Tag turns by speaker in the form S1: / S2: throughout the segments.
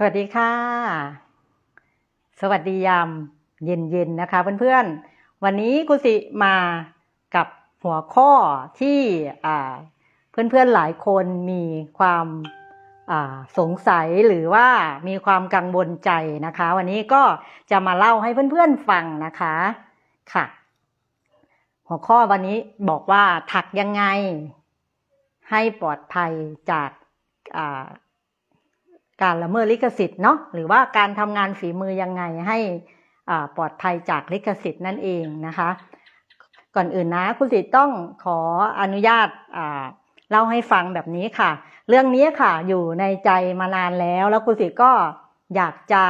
S1: สวัสดีค่ะ สวัสดียามเย็นๆนะคะเพื่อนๆ วันนี้กุสิมากับหัวข้อที่เพื่อนๆหลายคนมีความสงสัยหรือว่ามีความกังวลใจนะคะ วันนี้ก็จะมาเล่าให้เพื่อนๆฟังนะคะ ค่ะ หัวข้อวันนี้บอกว่าถักยังไง ให้ปลอดภัยจากการละเมิดลิขสิทธิ์เนาะหรือว่าการทำงานฝีมือยังไงให้ปลอดภัยจากลิขสิทธิ์นั่นเองนะคะ ก่อนอื่นนะ คุณสิทธิ์ต้องขออนุญาตเล่าให้ฟังแบบนี้ค่ะ เรื่องนี้ค่ะ อยู่ในใจมานานแล้ว แล้วคุณสิทธิ์ก็อยากจะ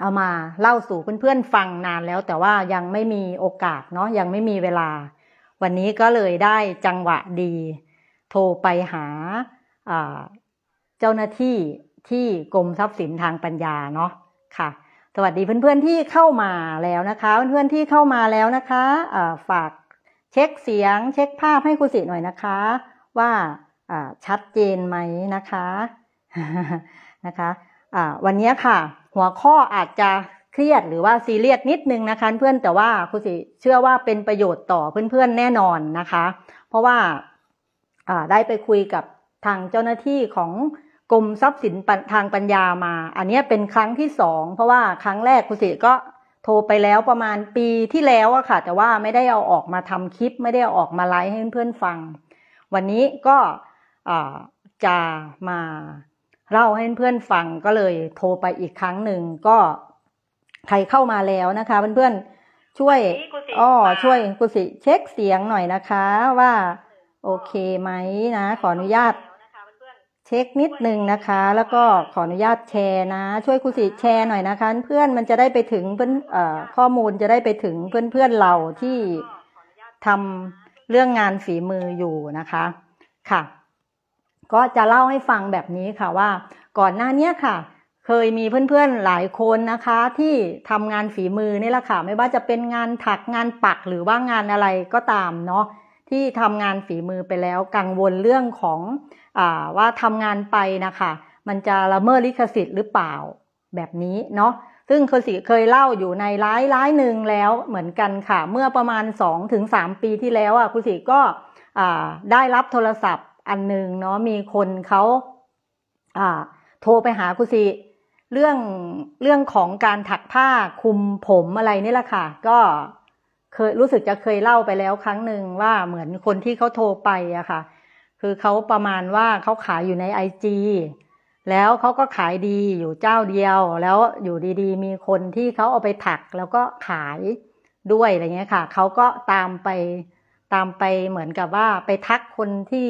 S1: เอามาเล่าสู่เพื่อนๆฟังนานแล้ว แต่ว่ายังไม่มีโอกาสเนาะยังไม่มีเวลา วันนี้ก็เลยได้จังหวะดี โทรไปหาจ้าหน้าที่ที่ กรมทรัพย์สินทางปัญญาเนาะค่ะสวัสดีเพื่อนๆ ที่เข้ามาแล้วนะคะเพื่อนๆที่เข้ามาแล้วนะคะฝากเช็คเสียง เช็คภาพให้ครูสิหน่อยนะคะ ว่าชัดเจนไหมนะคะนะคะวันนี้ค่ะหัวข้ออาจจะเครียดหรือว่าซีเรียสนิดนึงนะคะเพื่อนแต่ว่าครูสิเชื่อว่าเป็นประโยชน์ต่อเพื่อนๆ แน่นอนนะคะ เพราะว่าได้ไปคุยกับทางเจ้าหน้าที่ของกรมทรัพย์สินทางปัญญามา อันนี้เป็นครั้งที่สองเพราะว่าครั้งแรกคุณสิก็โทรไปแล้วประมาณปีที่แล้วอะค่ะ แต่ว่าไม่ได้เอาออกมาทำคลิป ไม่ได้เอาออกมาไลฟ์ให้เพื่อนๆฟัง วันนี้ก็จะมา เล่าให้เพื่อนๆฟังก็เลยโทรไปอีกครั้งหนึ่งก็ใครเข้ามาแล้วนะคะเพื่อนๆช่วยอ๋อช่วยกุสิ เช็คเสียงหน่อยนะคะ ว่า โอเคไหมนะขออนุญาต็คนิดนึงนะคะ แล้วก็ขออนุญาตแชร์นะ ช่วยคุณสิแชร์หน่อยนะคะเพื่อนมันจะได้ไปถึงเพื่อนข้อมูลจะได้ไปถึงเพื่อนเพื่อนเราที่ทำเรื่องงานฝีมืออยู่นะคะค่ะ ก็จะเล่าให้ฟังแบบนี้ค่ะว่า ก่อนหน้านี้ค่ะ เคยมีเพื่อนๆ หลายคนนะคะ ที่ทำงานฝีมือนี่แหละค่ะไม่ว่าจะเป็นงานถักงานปักหรือว่างานอะไรก็ตามเนาะที่ทำงานฝีมือไปแล้ว กังวลเรื่องของว่าทำงานไปนะคะมันจะละเมิดลิขสิทธิ์หรือเปล่าแบบนี้เนาะซึ่งเคยสิเคยเล่าอยู่ในร้ายร้ายหนึ่งแล้วเหมือนกันค่ะ เมื่อประมาณ2-3ปีที่แล้วอ่ะคุณสิก็ได้รับโทรศัพท์อันหนึ่งเนาะมีคนเขาโทรไปหาคุณสิเรื่องเรื่องของการถักผ้าคุมผมอะไรนี่แหละค่ะก็เคยรู้สึกจะเคยเล่าไปแล้วครั้งหนึ่งว่าเหมือนคนที่เขาโทรไปอะค่ะคือเขาประมาณว่าเขาขายอยู่ในไอจีแล้วเขาก็ขายดีอยู่เจ้าเดียว แล้วอยู่ดีๆ มีคนที่เขาเอาไปถักแล้วก็ขายด้วยอะไรเงี้ยค่ะ เขาก็ตามไปตามไปเหมือนกับว่าไปทักคนที่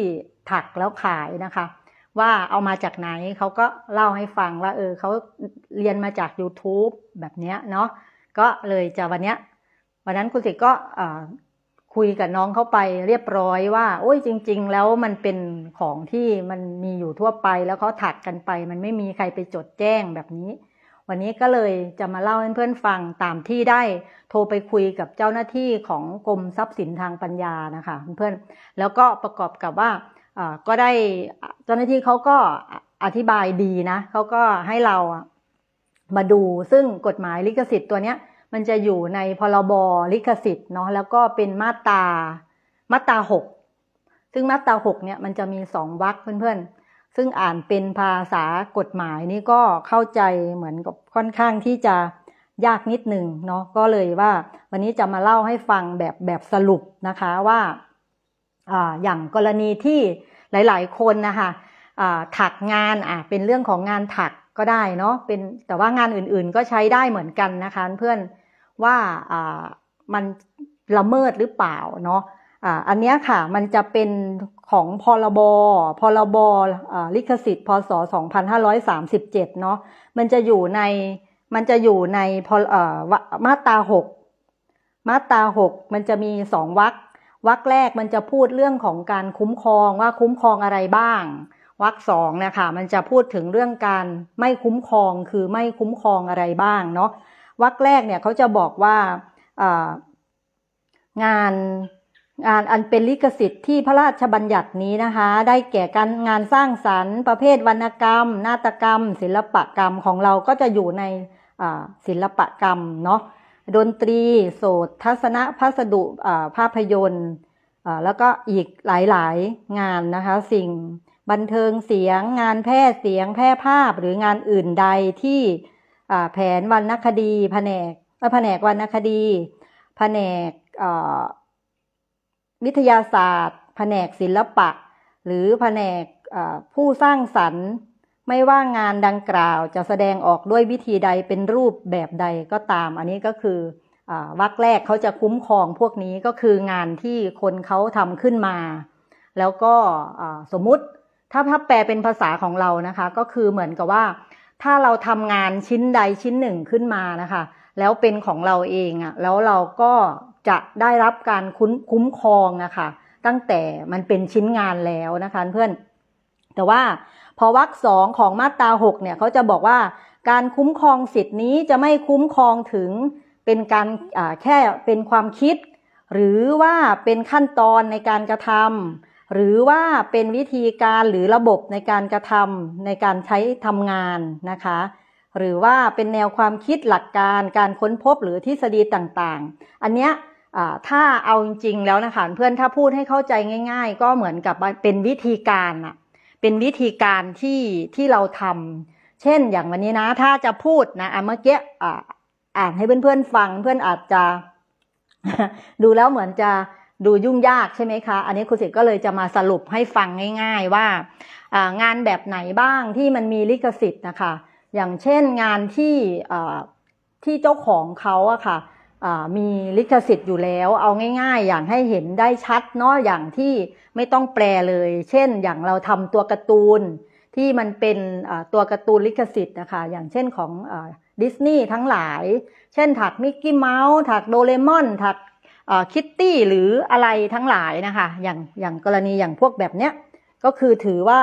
S1: ถักแล้วขายนะคะ ว่าเอามาจากไหนเขาก็เล่าให้ฟังว่า เออเขาเรียนมาจาก YouTube แบบเนี้ยเนาะ ก็เลยจะวันเนี้ยวันนั้นคุณสิก็คุยกับน้องเข้าไปเรียบร้อยว่าโอ้ยจริงๆ แล้วมันเป็นของที่มันมีอยู่ทั่วไปแล้วเขาถักกันไป มันไม่มีใครไปจดแจ้งแบบนี้ วันนี้ก็เลยจะมาเล่าให้เพื่อนฟังตามที่ได้โทรไปคุยกับเจ้าหน้าที่ของกรมทรัพย์สินทางปัญญานะคะเพื่อนแล้วก็ประกอบกับว่าก็ได้เจ้าหน้าที่เขาก็อธิบายดีนะเขาก็ให้เรามาดูซึ่งกฎหมายลิขสิทธิ์ตัวเนี้ยมันจะอยู่ในพรบลิขสิทธิ์เนาะแล้วก็เป็นมาตรามาตราหกซึ่งมาตราหกเนี่ย มันจะมีสองวรรคเพื่อนๆ ซึ่งอ่านเป็นภาษากฎหมายนี่ก็เข้าใจเหมือนกับค่อนข้างที่จะยากนิดหนึ่งเนาะก็เลยว่าวันนี้จะมาเล่าให้ฟังแบบแบบสรุปนะคะว่าออย่างกรณีที่หลาย ๆ คนนะคะถักงานอ่ะเป็นเรื่องของงานถักก็ได้เนาะเป็นแต่ว่างานอื่น ๆก็ใช้ได้เหมือนกันนะคะเพื่อนว่ามันละเมิดหรือเปล่าเนาะอันนี้ค่ะมันจะเป็นของพรบพรบลิขสิทธิ์พศ 2537 เนาะ มันจะอยู่ใน มันจะอยู่ในพมาตรา 6 มาตรา 6 มันจะมีสองวรรค วรรคแรกมันจะพูดเรื่องของการคุ้มครองว่าคุ้มครองอะไรบ้าง วรรคสองนะคะมันจะพูดถึงเรื่องการไม่คุ้มครอง คือไม่คุ้มครองอะไรบ้างเนาะวรรคแรกเนี่ยเขาจะบอกว่างานงานอันเป็นลิขสิทธิ์ที่พระราชบัญญัตินี้นะคะ ได้แก่การงานสร้างสรรค์ ประเภทวรรณกรรม นาฏกรรม ศิลปกรรมของเราก็จะอยู่ในศิลปกรรมเนาะดนตรี โสตทัศนะพัสดุภาพยนตร์แล้วก็อีกหลายๆงานนะคะ สิ่งบันเทิงเสียง งานแพร่เสียงแพร่ภาพหรืองานอื่นใดที่แผนวรรณคดีแผนกแผนกวรรณคดี แผนกวิทยาศาสตร์แผนกศิลปะหรือแผนกผู้สร้างสรรค์ ไม่ว่างานดังกล่าวจะแสดงออกด้วยวิธีใดเป็นรูปแบบใดก็ตาม อันนี้ก็คืออวักแรกเขาจะคุ้มครองพวกนี้ก็คืองานที่คนเขาทำขึ้นมา แล้วก็สมมุติถ้าถ้าแปลเป็นภาษาของเรานะคะ ก็คือเหมือนกับว่าถ้าเราทำงานชิ้นใดชิ้นหนึ่งขึ้นมานะคะ แล้วเป็นของเราเองอะ่ะแล้วเราก็จะได้รับการคุ้นคุ้มครองอะคะ่ะตั้งแต่มันเป็นชิ้นงานแล้วนะคะเพื่อน แต่ว่าพอวรรคสองของมาตราหกเนี่ยเขาจะบอกว่าการคุ้มครองสิทธินี้จะไม่คุ้มครองถึงเป็นการแค่เป็นความคิด หรือว่าเป็นขั้นตอนในการกระทำหรือว่าเป็นวิธีการหรือระบบในการกระทำในการใช้ทำงานนะคะ หรือว่าเป็นแนวความคิดหลักการการค้นพบหรือทฤษฎีต่างๆ อันเนี้ยถ้าเอาจริงๆ แล้วนะคะเพื่อนถ้าพูดให้เข้าใจง่าย ๆ ก็เหมือนกับเป็นวิธีการอะเป็นวิธีการที่ที่เราทำเช่น อย่างวันนี้นะ ถ้าจะพูดนะเมื่อกี้อ่านให้เพื่อนๆ ฟังเพื่อนอาจจะ ดูแล้วเหมือนจะดูยุ่งยากใช่ไหมคะอันนี้ครูสิทธ์ก็เลยจะมาสรุปให้ฟังง่าย ๆ ว่างานแบบไหนบ้างที่มันมีลิขสิทธิ์นะคะอย่างเช่นงานที่ที่เจ้าของเขาอะค่ะมีลิขสิทธิ์อยู่แล้ว เอาง่ายๆ อย่างให้เห็นได้ชัดเนาะอย่างที่ไม่ต้องแปลเลย เช่นอย่างเราทำตัวการ์ตูนที่มันเป็นตัวการ์ตูนลิขสิทธิ์นะคะอย่างเช่นของดิสนีย์ทั้งหลาย เช่นถักมิกกี้เมาส์ถักโดเรมอนถักคิตตี้หรืออะไรทั้งหลายนะคะ อย่างอย่างกรณีอย่างพวกแบบเนี้ยก็คือถือว่า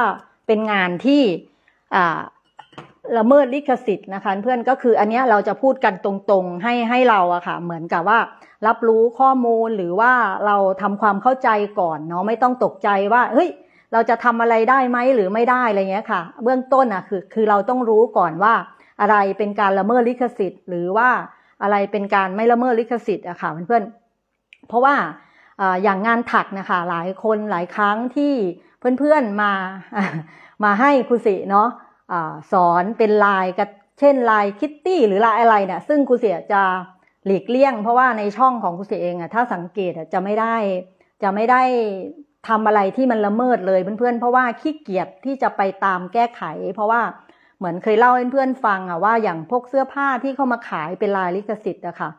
S1: เป็นงานที่ละเมิดลิขสิทธิ์นะคะเพื่อนก็คืออันนี้เราจะพูดกันตรง ๆ ให้ให้เราอะค่ะเหมือนกับว่ารับรู้ข้อมูลหรือว่าเราทำความเข้าใจก่อนเนาะไม่ต้องตกใจว่าเฮ้ยเราจะทำอะไรได้ไหมหรือไม่ได้อะไรเงี้ยค่ะ เบื้องต้นอะคือคือเราต้องรู้ก่อนว่า อะไรเป็นการละเมิดลิขสิทธิ์ หรือว่าอะไรเป็นการไม่ละเมิดลิขสิทธิ์อะค่ะเพื่อนเพราะว่าอย่างงานถักนะคะหลายคนหลายครั้งที่เพื่อนๆมามาให้คุสิเนาะสอนเป็นลายกับเช่น ลายคิตตี้หรือลายอะไรเนี่ยซึ่งคุเสียจะหลีกเลี่ยง เพราะว่าในช่องของคุเสียเองอะถ้าสังเกตจะไม่ได้ จะไม่ได้ทำอะไรที่มันละเมิดเลยเพื่อนๆเพราะว่าขี้เกียจที่จะไปตามแก้ไขเพราะว่าเหมือนเคยเล่าให้เพื่อนฟังอะว่าอย่างพวกเสื้อผ้าที่เข้ามาขายเป็นลายลิขสิทธิ์อะค่ะ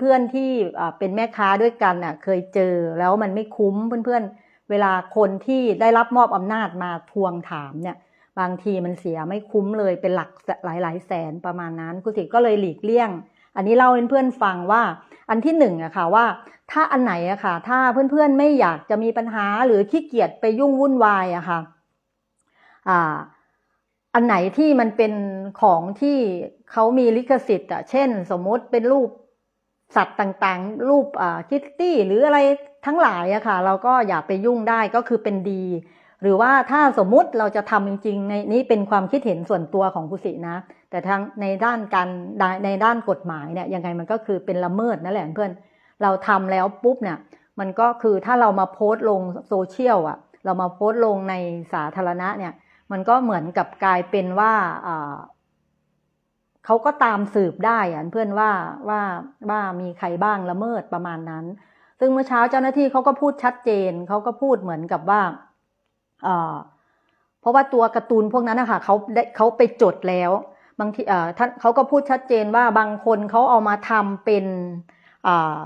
S1: เพื่อนๆที่เป็นแม่ค้าด้วยกันน่ะเคยเจอแล้วมันไม่คุ้มเพื่อนๆ เวลาคนที่ได้รับมอบอำนาจมาทวงถามเนี่ย บางทีมันเสียไม่คุ้มเลยเป็นหลักหลายหลายแสนประมาณนั้น คุณสิก็เลยหลีกเลี่ยง อันนี้เล่าให้เพื่อนฟังว่าอันที่หนึ่งอะค่ะว่า ถ้าอันไหนอะค่ะ ถ้าเพื่อนๆไม่อยากจะมีปัญหาหรือขี้เกียจไปยุ่งวุ่นวายอะค่ะอ่า อันไหนที่มันเป็นของที่เขามีลิขสิทธิ์อะเช่น สมมติเป็นรูปสัตว์ต่างๆ รูปคิตตี้ หรืออะไรทั้งหลายอะค่ะ เราก็อย่าไปยุ่งได้ก็คือเป็นดี หรือว่าถ้าสมมุติเราจะทำจริงๆในนี้เป็นความคิดเห็นส่วนตัวของกุศินะ แต่ทางในด้านการในด้านกฎหมายเนี่ยยังไงมันก็คือเป็นละเมิดนั่นแหละเพื่อนเราทำแล้วปุ๊บเนี่ยมันก็คือถ้าเรามาโพสต์ลงโซเชียลอะเรามาโพสต์ลงในสาธารณะเนี่ย มันก็เหมือนกับกลายเป็นว่าเขาก็ตามสืบได้อ่ะเพื่อนว่าว่าว่ามีใครบ้างละเมิดประมาณนั้น ซึ่งเมื่อเช้าเจ้าหน้าที่เขาก็พูดชัดเจนเขาก็พูดเหมือนกับว่าเออเพราะว่าตัวการ์ตูนพวกนั้นนะคะเขาเขาไปจดแล้ว บางทีเออท่านเขาก็พูดชัดเจนว่าบางคนเขาเอามาทำเป็นออ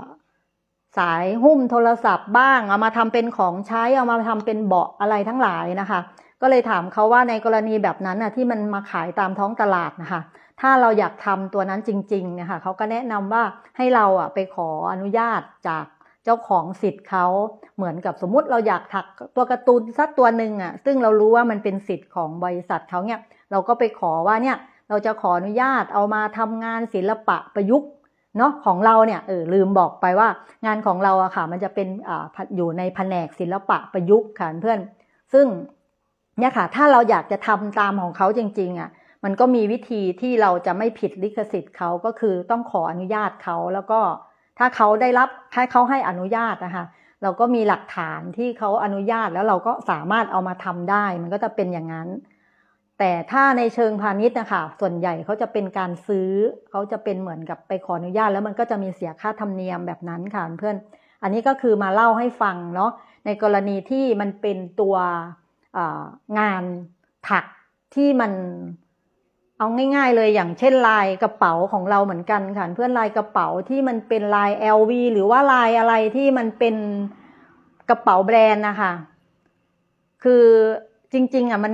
S1: สายหุ้มโทรศัพท์บ้างเอามาทำเป็นของใช้เอามาทำเป็นเบาะอะไรทั้งหลายนะคะ ก็เลยถามเขาว่าในกรณีแบบนั้นน่ะ ที่มันมาขายตามท้องตลาดนะคะถ้าเราอยากทำตัวนั้นจริงๆนะคะเขาก็แนะนำว่าให้เราอ่ะไปขออนุญาตจากเจ้าของสิทธิ์เขาเหมือนกับสมมุติเราอยากถักตัวการ์ตูนสักตัวหนึ่งอ่ะ ซึ่งเรารู้ว่ามันเป็นสิทธิ์ของบริษัทเขาเนี่ย เราก็ไปขอว่าเนี่ยเราจะขออนุญาตเอามาทำงานศิลปะประยุกต์เนาะของเราเนี่ยเออลืมบอกไปว่า งานของเราอะค่ะมันจะเป็นอ่าอยู่ในแผนกศิลปะประยุกต์ค่ะเพื่อน ซึ่งเนี่ยค่ะถ้าเราอยากจะทำตามของเขาจริงๆอะ่ะมันก็มีวิธีที่เราจะไม่ผิดลิขสิทธิ์เขาก็คือต้องขออนุญาตเขา แล้วก็ถ้าเขาได้รับให้เขาให้อนุญาตนะคะเราก็มีหลักฐานที่เขาอนุญาตแล้วเราก็สามารถเอามาทำได้มันก็จะเป็นอย่างนั้น แต่ถ้าในเชิงพาณิชย์นะคะส่วนใหญ่เขาจะเป็นการซื้อเขาจะเป็นเหมือนกับไปขออนุญาต แล้วมันก็จะมีเสียค่าธรรมเนียมแบบนั้นค่ะเพื่อนอันนี้ก็คือมาเล่าให้ฟังเนาะในกรณีที่มันเป็นตัวงานถักที่มันเอาง่าย ๆเลยอย่างเช่นลายกระเป๋าของเราเหมือนกันค่ะ เพื่อนลายกระเป๋าที่มันเป็นลาย LV หรือว่าลายอะไรที่มันเป็นกระเป๋าแบรนด์นะคะคือจริงๆอ่ะมัน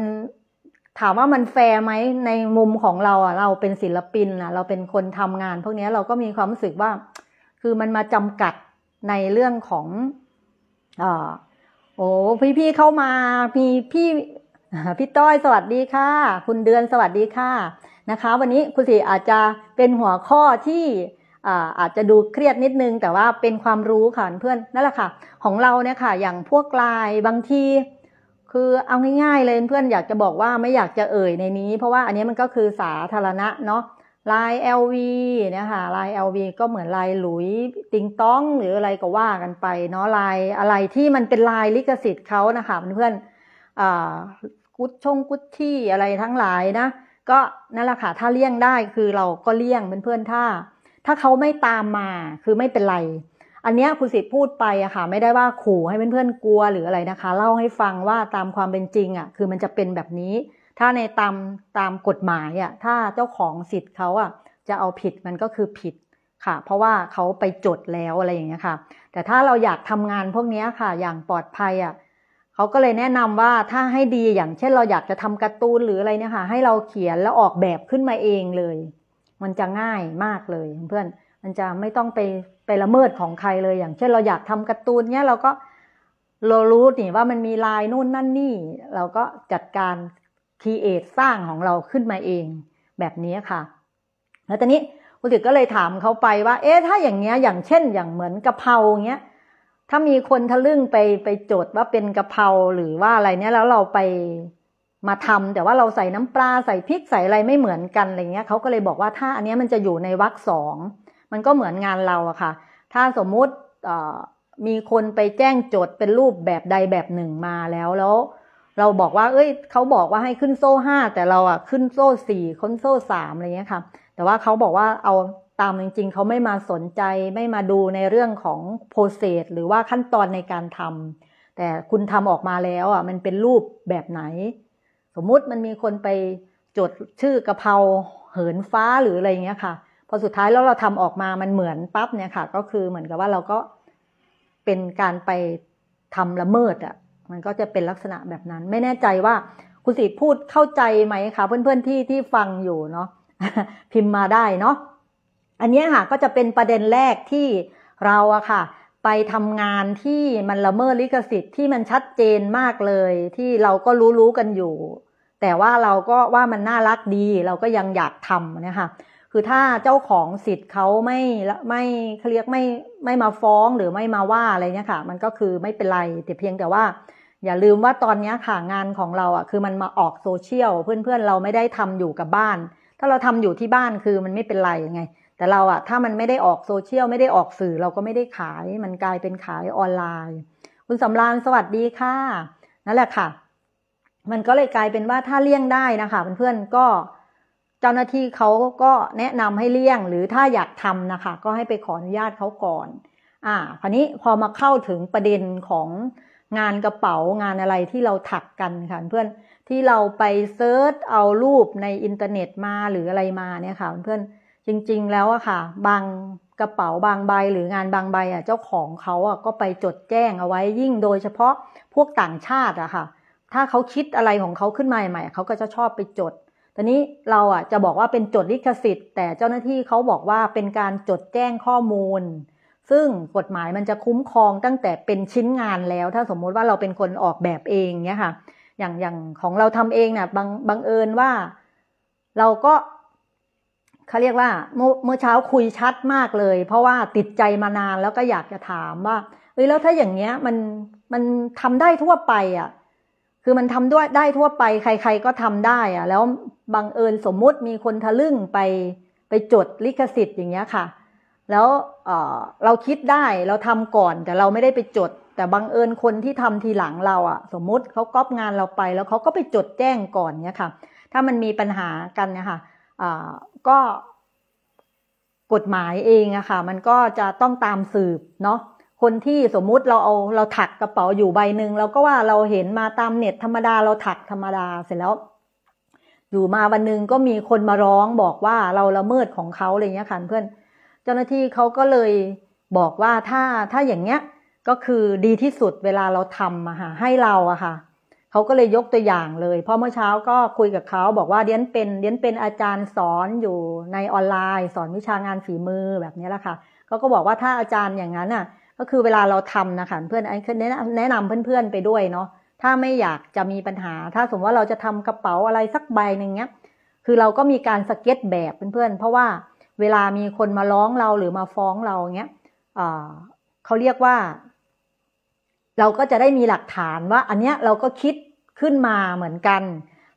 S1: ถามว่ามันแฟร์ไหมในมุมของเราอ่ะเราเป็นศิลปินอ่ะ เราเป็นคนทำงานพวกนี้เราก็มีความรู้สึกว่า คือมันมาจำกัดในเรื่องของอโอ้พี่ๆเข้ามามีพี่พี่ต้อยสวัสดีค่ะ คุณเดือนสวัสดีค่ะนะคะ วันนี้คุณสีอาจจะเป็นหัวข้อที่อาจจะดูเครียดนิดนึงแต่ว่าเป็นความรู้ค่ะเพื่อนนั่นแหละค่ะ ของเราเนี่ยค่ะ อย่างพวกลายบางที คือเอาง่ายๆเลยเพื่อนอยากจะบอกว่าไม่อยากจะเอ่ยในนี้ เพราะว่าอันนี้มันก็คือสาธารณะเนาะลาย LV นะคะลาย LV ก็เหมือนลายหลุยติงต้องหรืออะไรก็ว่ากันไปเนาะลายอะไรที่มันเป็นลายลิขสิทธิ์เขานะคะเพื่อนกุดชงกุดชี่อะไรทั้งหลายนะ ก็นั่นแหละค่ะถ้าเลี่ยงได้คือเราก็เลี่ยงเพื่อนๆถ้า ถ้าเขาไม่ตามมาคือไม่เป็นไร อันนี้ครูสิทธิ์พูดไปอะค่ะ ไม่ได้ว่าขู่ให้เพื่อนๆกลัวหรืออะไรนะคะเล่าให้ฟังว่าตามความเป็นจริงอะคือมันจะเป็นแบบนี้ ถ้าในตามตามกฎหมายอะถ้าเจ้าของสิทธิ์เขาอะจะเอาผิดมันก็คือผิดค่ะ เพราะว่าเขาไปจดแล้วอะไรอย่างเงี้ยค่ะแต่ถ้าเราอยากทำงานพวกนี้ค่ะ อย่างปลอดภัยอะเขาก็เลยแนะนำว่าถ้าให้ดีอย่างเช่นเราอยากจะทำการ์ตูนหรืออะไรเนี่ยค่ะให้เราเขียนแล้วออกแบบขึ้นมาเองเลย มันจะง่ายมากเลย เพื่อนมันจะไม่ต้องไปไปละเมิดของใครเลยอย่างเช่น เราอยากทำการ์ตูนเนี่ยเราก็เรารู้นี่ว่ามันมีลายนู่นนั่นนี่เราก็จัดการครีเอทสร้างของเราขึ้นมาเอง แบบนี้ค่ะแล้วตอนนี้คุณติ๋ก็เลยถามเขาไปว่าเอ๊ะถ้าอย่างเงี้ยอย่างเช่นอย่างเหมือนกะเพราเงี้ยถ้ามีคนทะลึ่งไปไปโจทย์ว่าเป็นกะเพราหรือว่าอะไรเนี้ยแล้วเราไปมาทำ แต่ว่าเราใส่น้ำปลาใส่พริกใส่อะไรไม่เหมือนกันอะไรเงี้ยเขาก็เลยบอกว่าถ้าอันนี้มันจะอยู่ในวักสองมันก็เหมือนงานเราอะค่ะ ถ้าสมมุติมีคนไปแจ้งโจทย์เป็นรูปแบบใดแบบหนึ่งมาแล้วแล้ว เราบอกว่าเอ้ยเขาบอกว่าให้ขึ้นโซ่ห้าแต่เราอะขึ้นโซ่สี่ขึ้นโซ่สามอะไรเงี้ยค่ะ แต่ว่าเขาบอกว่าเอาตามจริงๆเขาไม่มาสนใจไม่มาดูในเรื่องของโปรเซสหรือว่าขั้นตอนในการทำแต่คุณทำออกมาแล้วอ่ะ มันเป็นรูปแบบไหน สมมุติมันมีคนไปจดชื่อกระเพราเหินฟ้าหรืออะไรเงี้ยค่ะ พอสุดท้ายแล้วเราทำออกมา มันเหมือนปั๊บเนี่ยค่ะ ก็คือเหมือนกับว่าเราก็เป็นการไปทำละเมิดอ่ะมันก็จะเป็นลักษณะแบบนั้น ไม่แน่ใจว่าคุณสิพูดเข้าใจไหมคะเพื่อน ๆที่ที่ฟังอยู่เนาะพิมพ์มาได้เนาะอันนี้ค่ะก็จะเป็นประเด็นแรกที่เราอะค่ะ ไปทำงานที่มันละเมิดลิขสิทธิ์ที่มันชัดเจนมากเลย ที่เราก็รู้ๆกันอยู่ แต่ว่าเราก็ว่ามันน่ารักดีเราก็ยังอยากทำนะคะคือถ้าเจ้าของสิทธิ์เขาไม่ไม่เขาเรียกไม่ไม่มาฟ้องหรือไม่มาว่าอะไรเนี่ยค่ะมันก็คือไม่เป็นไร แต่เพียงแต่ว่าอย่าลืมว่าตอนนี้ค่ะ งานของเราอ่ะคือมันมาออกโซเชียลเพื่อนๆเราไม่ได้ทำอยู่กับบ้าน ถ้าเราทำอยู่ที่บ้านคือมันไม่เป็นไรไงแต่เราอะถ้ามันไม่ได้ออกโซเชียล ไม่ได้ออกสื่อ เราก็ไม่ได้ขาย มันกลายเป็นขายออนไลน์ คุณสำรานสวัสดีค่ะ นั่นแหละค่ะ มันก็เลยกลายเป็นว่าถ้าเลี่ยงได้นะคะเพื่อนๆก็เจ้าหน้าที่เขาก็แนะนำให้เลี่ยง หรือถ้าอยากทำนะคะ ก็ให้ไปขออนุญาตเขาก่อน อ่าคราวนี้พอมาเข้าถึงประเด็นของงานกระเป๋างานอะไรที่เราถักกันค่ะ เพื่อนที่เราไปเซิร์ชเอารูปในอินเทอร์เน็ตมาหรืออะไรมาเนี่ยค่ะเพื่อนจริงๆ แล้วอะค่ะ บางกระเป๋าบางใบหรืองานบางใบอะเจ้าของเขาอะก็ไปจดแจ้งเอาไว้ยิ่งโดยเฉพาะพวกต่างชาติอะค่ะ ถ้าเขาคิดอะไรของเขาขึ้นมาใหม่เขาก็จะชอบไปจด ตอนนี้เราอะจะบอกว่าเป็นจดลิขสิทธิ์ แต่เจ้าหน้าที่เขาบอกว่าเป็นการจดแจ้งข้อมูล ซึ่งกฎหมายมันจะคุ้มครองตั้งแต่เป็นชิ้นงานแล้ว ถ้าสมมุติว่าเราเป็นคนออกแบบเองเนี่ยค่ะ อย่างอย่างของเราทำเองเนี่ยบางบังเอิญว่าเราก็เขาเรียกว่าเมื่อเช้าคุยชัดมากเลยเพราะว่าติดใจมานานแล้วก็อยากจะถามว่าเฮ้ยแล้วถ้าอย่างเงี้ย มันมันทำได้ทั่วไปอ่ะ คือมันทำด้วยได้ทั่วไปใครๆก็ทำได้อ่ะ แล้วบังเอิญสมมุติมีคนทะลึ่งไปไปจดลิขสิทธิ์อย่างเงี้ยค่ะ แล้วเเราคิดได้เราทำก่อนแต่เราไม่ได้ไปจด แต่บังเอิญคนที่ทำทีหลังเราอ่ะ สมมุติเขาก๊อปงานเราไปแล้วเขาก็ไปจดแจ้งก่อนเนี้ยค่ะ ถ้ามันมีปัญหากันเนี่ยค่ะก็กฎหมายเองอะค่ะ มันก็จะต้องตามสืบเนาะคนที่สมมุติเราเอาเราถักกระเป๋าอยู่ใบหนึ่งเราก็ว่าเราเห็นมาตามเน็ตธรรมดาเราถักธรรมดาเสร็จแล้ว อยู่มาวันหนึ่งก็มีคนมาร้องบอกว่าเราละเมิดของเขาอะไรเงี้ยค่ะเพื่อน เจ้าหน้าที่เขาก็เลยบอกว่าถ้าถ้าอย่างเงี้ย ก็คือดีที่สุดเวลาเราทำอะค่ะให้เราอะค่ะเขาก็เลยยกตัวอย่างเลย เพราะเมื่อเช้าก็คุยกับเขา บอกว่าเดียนเป็นเดียนเป็นอาจารย์สอนอยู่ในออนไลน์ สอนวิชางานฝีมือแบบนี้แหละค่ะเขาก็บอกว่าถ้าอาจารย์อย่างนั้นอ่ะ ก็คือเวลาเราทำนะคะเพื่อนแนะนำเพื่อนๆไปด้วยเนาะถ้าไม่อยากจะมีปัญหา ถ้าสมมติว่าเราจะทำกระเป๋าอะไรสักใบหนึ่งเนี้ย คือเราก็มีการสเก็ตแบบเพื่อนๆเพราะว่าเวลามีคนมาร้องเราหรือมาฟ้องเราเงี้ยเขาเรียกว่า เราก็จะได้มีหลักฐานว่าอันเนี้ยเราก็คิดขึ้นมาเหมือนกัน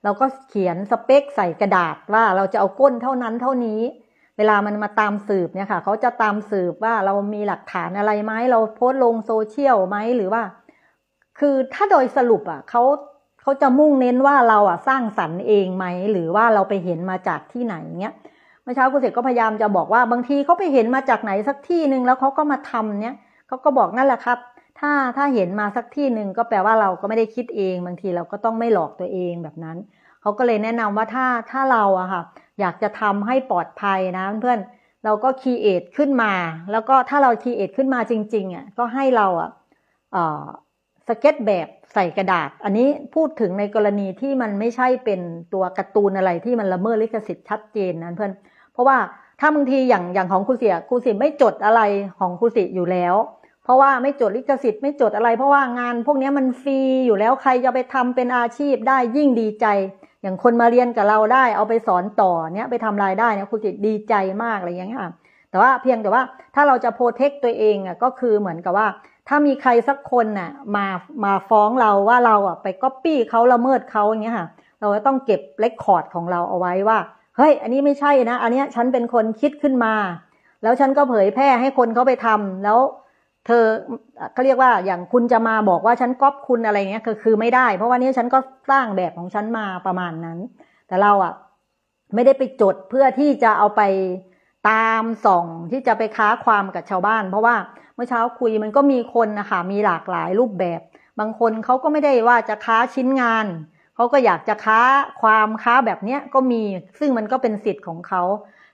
S1: เราก็เขียนสเปคใส่กระดาษว่าเราจะเอาก้นเท่านั้นเท่านี้ เวลามันมาตามสืบเนี่ยค่ะ เขาจะตามสืบว่าเรามีหลักฐานอะไรไหมเราโพสต์ลงโซเชียลไหมหรือว่า คือถ้าโดยสรุปอ่ะเขาเขาจะมุ่งเน้นว่าเราอ่ะสร้างสรรค์เองไหมหรือว่าเราไปเห็นมาจากที่ไหนเงี้ยเมื่อเช้าคุณเสกก็พยายามจะบอกว่าบางทีเขาไปเห็นมาจากไหนสักที่หนึ่งแล้วเขาก็มาทำเนี้ยเขาก็บอกนั่นแหละครับถ้าถ้าเห็นมาสักที่หนึ่งก็แปลว่าเราก็ไม่ได้คิดเองบางทีเราก็ต้องไม่หลอกตัวเองแบบนั้น เขาก็เลยแนะนำว่าถ้าถ้าเราอะค่ะอยากจะทำให้ปลอดภัยนะเพื่อนเราก็คีเอทขึ้นมา แล้วก็ถ้าเราคีเอทขึ้นมาจริงๆอ่ะก็ให้เราอ่ะสเก็ตแบบใส่กระดาษ อันนี้พูดถึงในกรณีที่มันไม่ใช่เป็นตัวการ์ตูนอะไรที่มันละเมิดลิขสิทธิ์ชัดเจนนะเพื่อนเพราะว่าถ้าบางทีอย่างอย่างของครูเสียครูเสียไม่จดอะไรของครูเสียอยู่แล้วราะว่าไม่จดลิขสิทธิ์ไม่จดอะไรเพราะว่างานพวกนี้มันฟรีอยู่แล้วใครจะไปทำเป็นอาชีพได้ยิ่งดีใจ อย่างคนมาเรียนกับเราได้ เอาไปสอนต่อเนี้ยไปทำรายได้เนี้ยคุณจิตดีใจมากอะไรอย่างเงี้ยค่ะแต่ว่าเพียงแต่ว่าถ้าเราจะโปรเทคตัวเองอ่ะก็คือเหมือนกับว่า ถ้ามีใครสักคนน่ะมามาฟ้องเราว่าเราอ่ะไปก๊อปปี้เขาละเมิดเขาอย่างเงี้ยค่ะ เราก็ต้องเก็บเรคคอร์ดของเราเอาไว้ว่าเฮ้ยอันนี้ไม่ใช่นะอันเนี้ยฉันเป็นคนคิดขึ้นมา แล้วฉันก็เผยแพร่ให้คนเขาไปทำแล้วธอเขาเรียกว่าอย่างคุณจะมาบอกว่าฉันก๊อปคุณอะไรเงี้ยคือคือไม่ได้เพราะว่านี้ฉันก็สร้างแบบของฉันมาประมาณนั้น แต่เราอ่ะไม่ได้ไปจดเพื่อที่จะเอาไปตามส่องที่จะไปค้าความกับชาวบ้าน เพราะว่าเมื่อเช้าคุยมันก็มีคนนะคะมีหลากหลายรูปแบบ บางคนเขาก็ไม่ได้ว่าจะค้าชิ้นงานเขาก็อยากจะค้าความค้าแบบเนี้ยก็มีซึ่งมันก็เป็นสิทธิ์ของเขา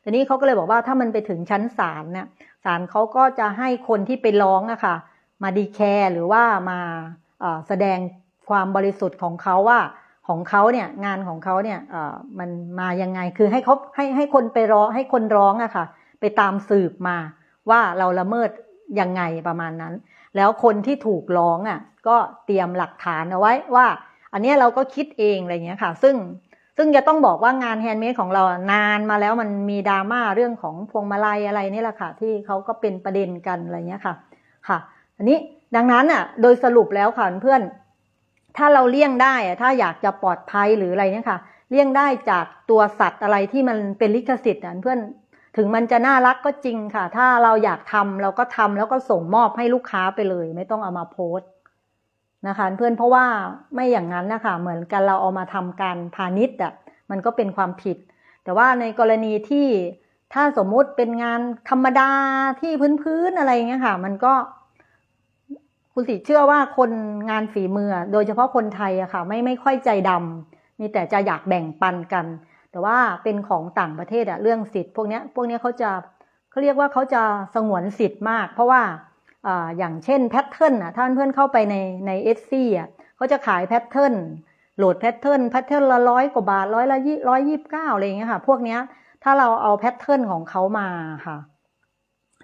S1: ทีนี้เขาก็เลยบอกว่าถ้ามันไปถึงชั้นศาลเนี่ยาลเขาก็จะให้คนที่ ไป ร้องอะค่ะมาดีแคร์ หรือว่ามาแสดงความบริสุทธิ์ของเขาว่า ของเขาเนี่ย งานของเขาเนี่ยมัน มายังไง คือ ให้เขาให้ ให้ คน ไปร้องให้ คนร้องอะค่ะไปตามสืบมาว่าเรา ละเมิด ยังไงประมาณนั้น แล้วคนที่ถูก ร้องอะ่ะ ก็เตรียมหลักฐาน เอาไว้ ว่า อันนี้เราก็คิดเอง อะไร เงี้ย ค่ะ ซึ่งซึ่งจะต้องบอกว่างานแฮนด์เมดของเรานานมาแล้วมันมีดราม่าเรื่องของพวงมาลัยอะไรนี่แหละค่ะที่เขาก็เป็นประเด็นกันอะไรเงี้ยค่ะ ค่ะ อันนี้ดังนั้นอ่ะ โดยสรุปแล้วค่ะเพื่อนถ้าเราเลี่ยงได้ถ้าอยากจะปลอดภัยหรืออะไรเนี่ยค่ะเลี่ยงได้จากตัวสัตว์อะไรที่มันเป็นลิขสิทธิ์อะเพื่อนถึงมันจะน่ารักก็จริงค่ะ ถ้าเราอยากทำเราก็ทำแล้วก็ส่งมอบให้ลูกค้าไปเลยไม่ต้องเอามาโพสต์นะคะเพื่อนเพราะว่าไม่อย่างนั้นนะคะเหมือนกันเราเอามาทำการพาณิชย์อ่ะมันก็เป็นความผิด แต่ว่าในกรณีที่ถ้าสมมุติเป็นงานธรรมดาที่พื้นๆอะไรเงี้ยค่ะมันก็คุณสิเชื่อว่าคนงานฝีมือ โดยเฉพาะคนไทยอะค่ะไม่ไม่ค่อยใจดำ มีแต่จะอยากแบ่งปันกัน แต่ว่าเป็นของต่างประเทศอะเรื่องสิทธิ์พวกเนี้ยพวกเนี้ยเขาจะเขาเรียกว่าเขาจะสงวนสิทธิ์มาก เพราะว่าอย่างเช่นแพทเทิร์น่ะถ้าเพื่อนเข้าไปในในเอสซี่อ่ะ เขาจะขายแพทเทิร์น โหลดแพทเทิร์น แพทเทิร์นละร้อยกว่าบาทร้อยละยี่ร้อยยี่สิบเก้าอะไรเงี้ยค่ะ พวกเนี้ย ถ้าเราเอาแพทเทิร์นของเขามาค่ะ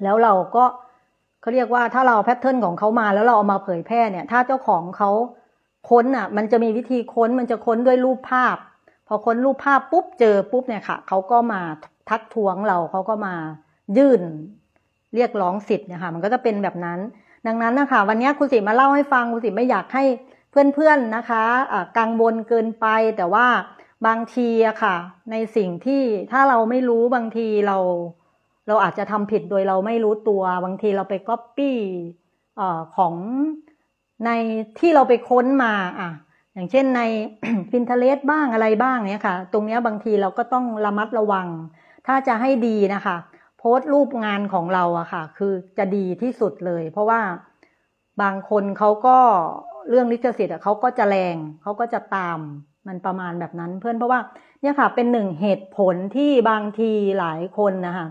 S1: แล้วเราก็เขาเรียกว่าถ้าเราแพทเทิร์นของเขามาแล้วเราเอามาเผยแพร่เนี่ย ถ้าเจ้าของเขาค้นอ่ะ มันจะมีวิธีค้น มันจะค้นด้วยรูปภาพ พอค้นรูปภาพปุ๊บ เจอปุ๊บ เนี่ยค่ะ เขาก็มาทักท้วงเรา เขาก็มา ยื่นเรียกร้องสิทธิ์นะคะมันก็จะเป็นแบบนั้น ดังนั้นนะคะ วันนี้คุณสิมาเล่าให้ฟังคุณสิไม่อยากให้เพื่อนๆนะคะะกังวลเกินไป แต่ว่าบางทีอะค่ะ ในสิ่งที่ถ้าเราไม่รู้บางทีเรา เราอาจจะทำผิดโดยเราไม่รู้ตัวบางทีเราไปก๊อปปี้ของในที่เราไปค้นมาอ่ะอย่างเช่นใน Pinterest บ้างอะไรบ้างเนี่ยค่ะ ตรงนี้บางทีเราก็ต้องระมัดระวัง ถ้าจะให้ดีนะคะโพสต์รูปงานของเราอะค่ะ คือจะดีที่สุดเลย เพราะว่าบางคนเขาก็เรื่องลิขสิทธิ์เขาก็จะแรง เขาก็จะตาม มันประมาณแบบนั้นเพื่อน เพราะว่า เนี่ยค่ะ เป็นหนึ่งเหตุผลที่บางทีหลายคนนะคะ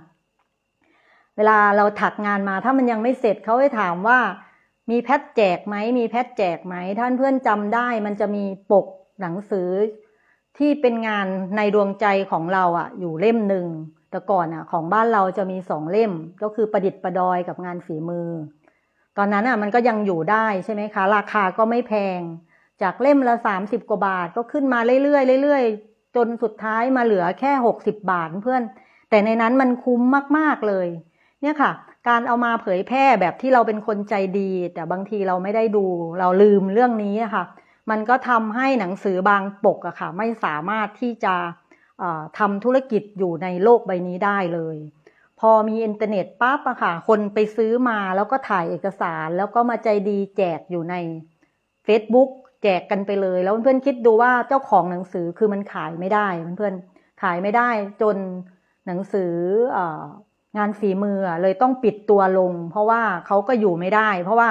S1: เวลาเราถักงานมา ถ้ามันยังไม่เสร็จเขาให้ถามว่า มีแพทแจกไหม มีแพทแจกไหม ท่านเพื่อนจำได้มันจะมีปกหนังสือ ที่เป็นงานในดวงใจของเราอะอยู่เล่มหนึ่งแต่ก่อนอ่ะของบ้านเราจะมีสองเล่มก็คือประดิษฐ์ประดอยกับงานฝีมือตอนนั้นอ่ะมันก็ยังอยู่ได้ใช่ไหมคะ ราคาก็ไม่แพงจากเล่มละสามสิบกว่าบาท ก็ขึ้นมาเรื่อยๆเรื่อยๆ จนสุดท้ายมาเหลือแค่หกสิบบาทเพื่อน แต่ในนั้นมันคุ้มมากๆเลย เนี่ยค่ะ การเอามาเผยแพร่แบบที่เราเป็นคนใจดี แต่บางทีเราไม่ได้ดู เราลืมเรื่องนี้ค่ะ มันก็ทำให้หนังสือบางปกอะค่ะ ไม่สามารถที่จะทำธุรกิจอยู่ในโลกใบนี้ได้เลย พอมีอินเทอร์เน็ตปั๊บอะค่ะคนไปซื้อมาแล้วก็ถ่ายเอกสาร แล้วก็มาใจดีแจกอยู่ใน Facebook แจกกันไปเลย แล้วเพื่อนคิดดูว่าเจ้าของหนังสือคือมันขายไม่ได้เพื่อนขายไม่ได้ จนหนังสืองานฝีมือเลยต้องปิดตัวลง เพราะว่าเขาก็อยู่ไม่ได้ เพราะว่า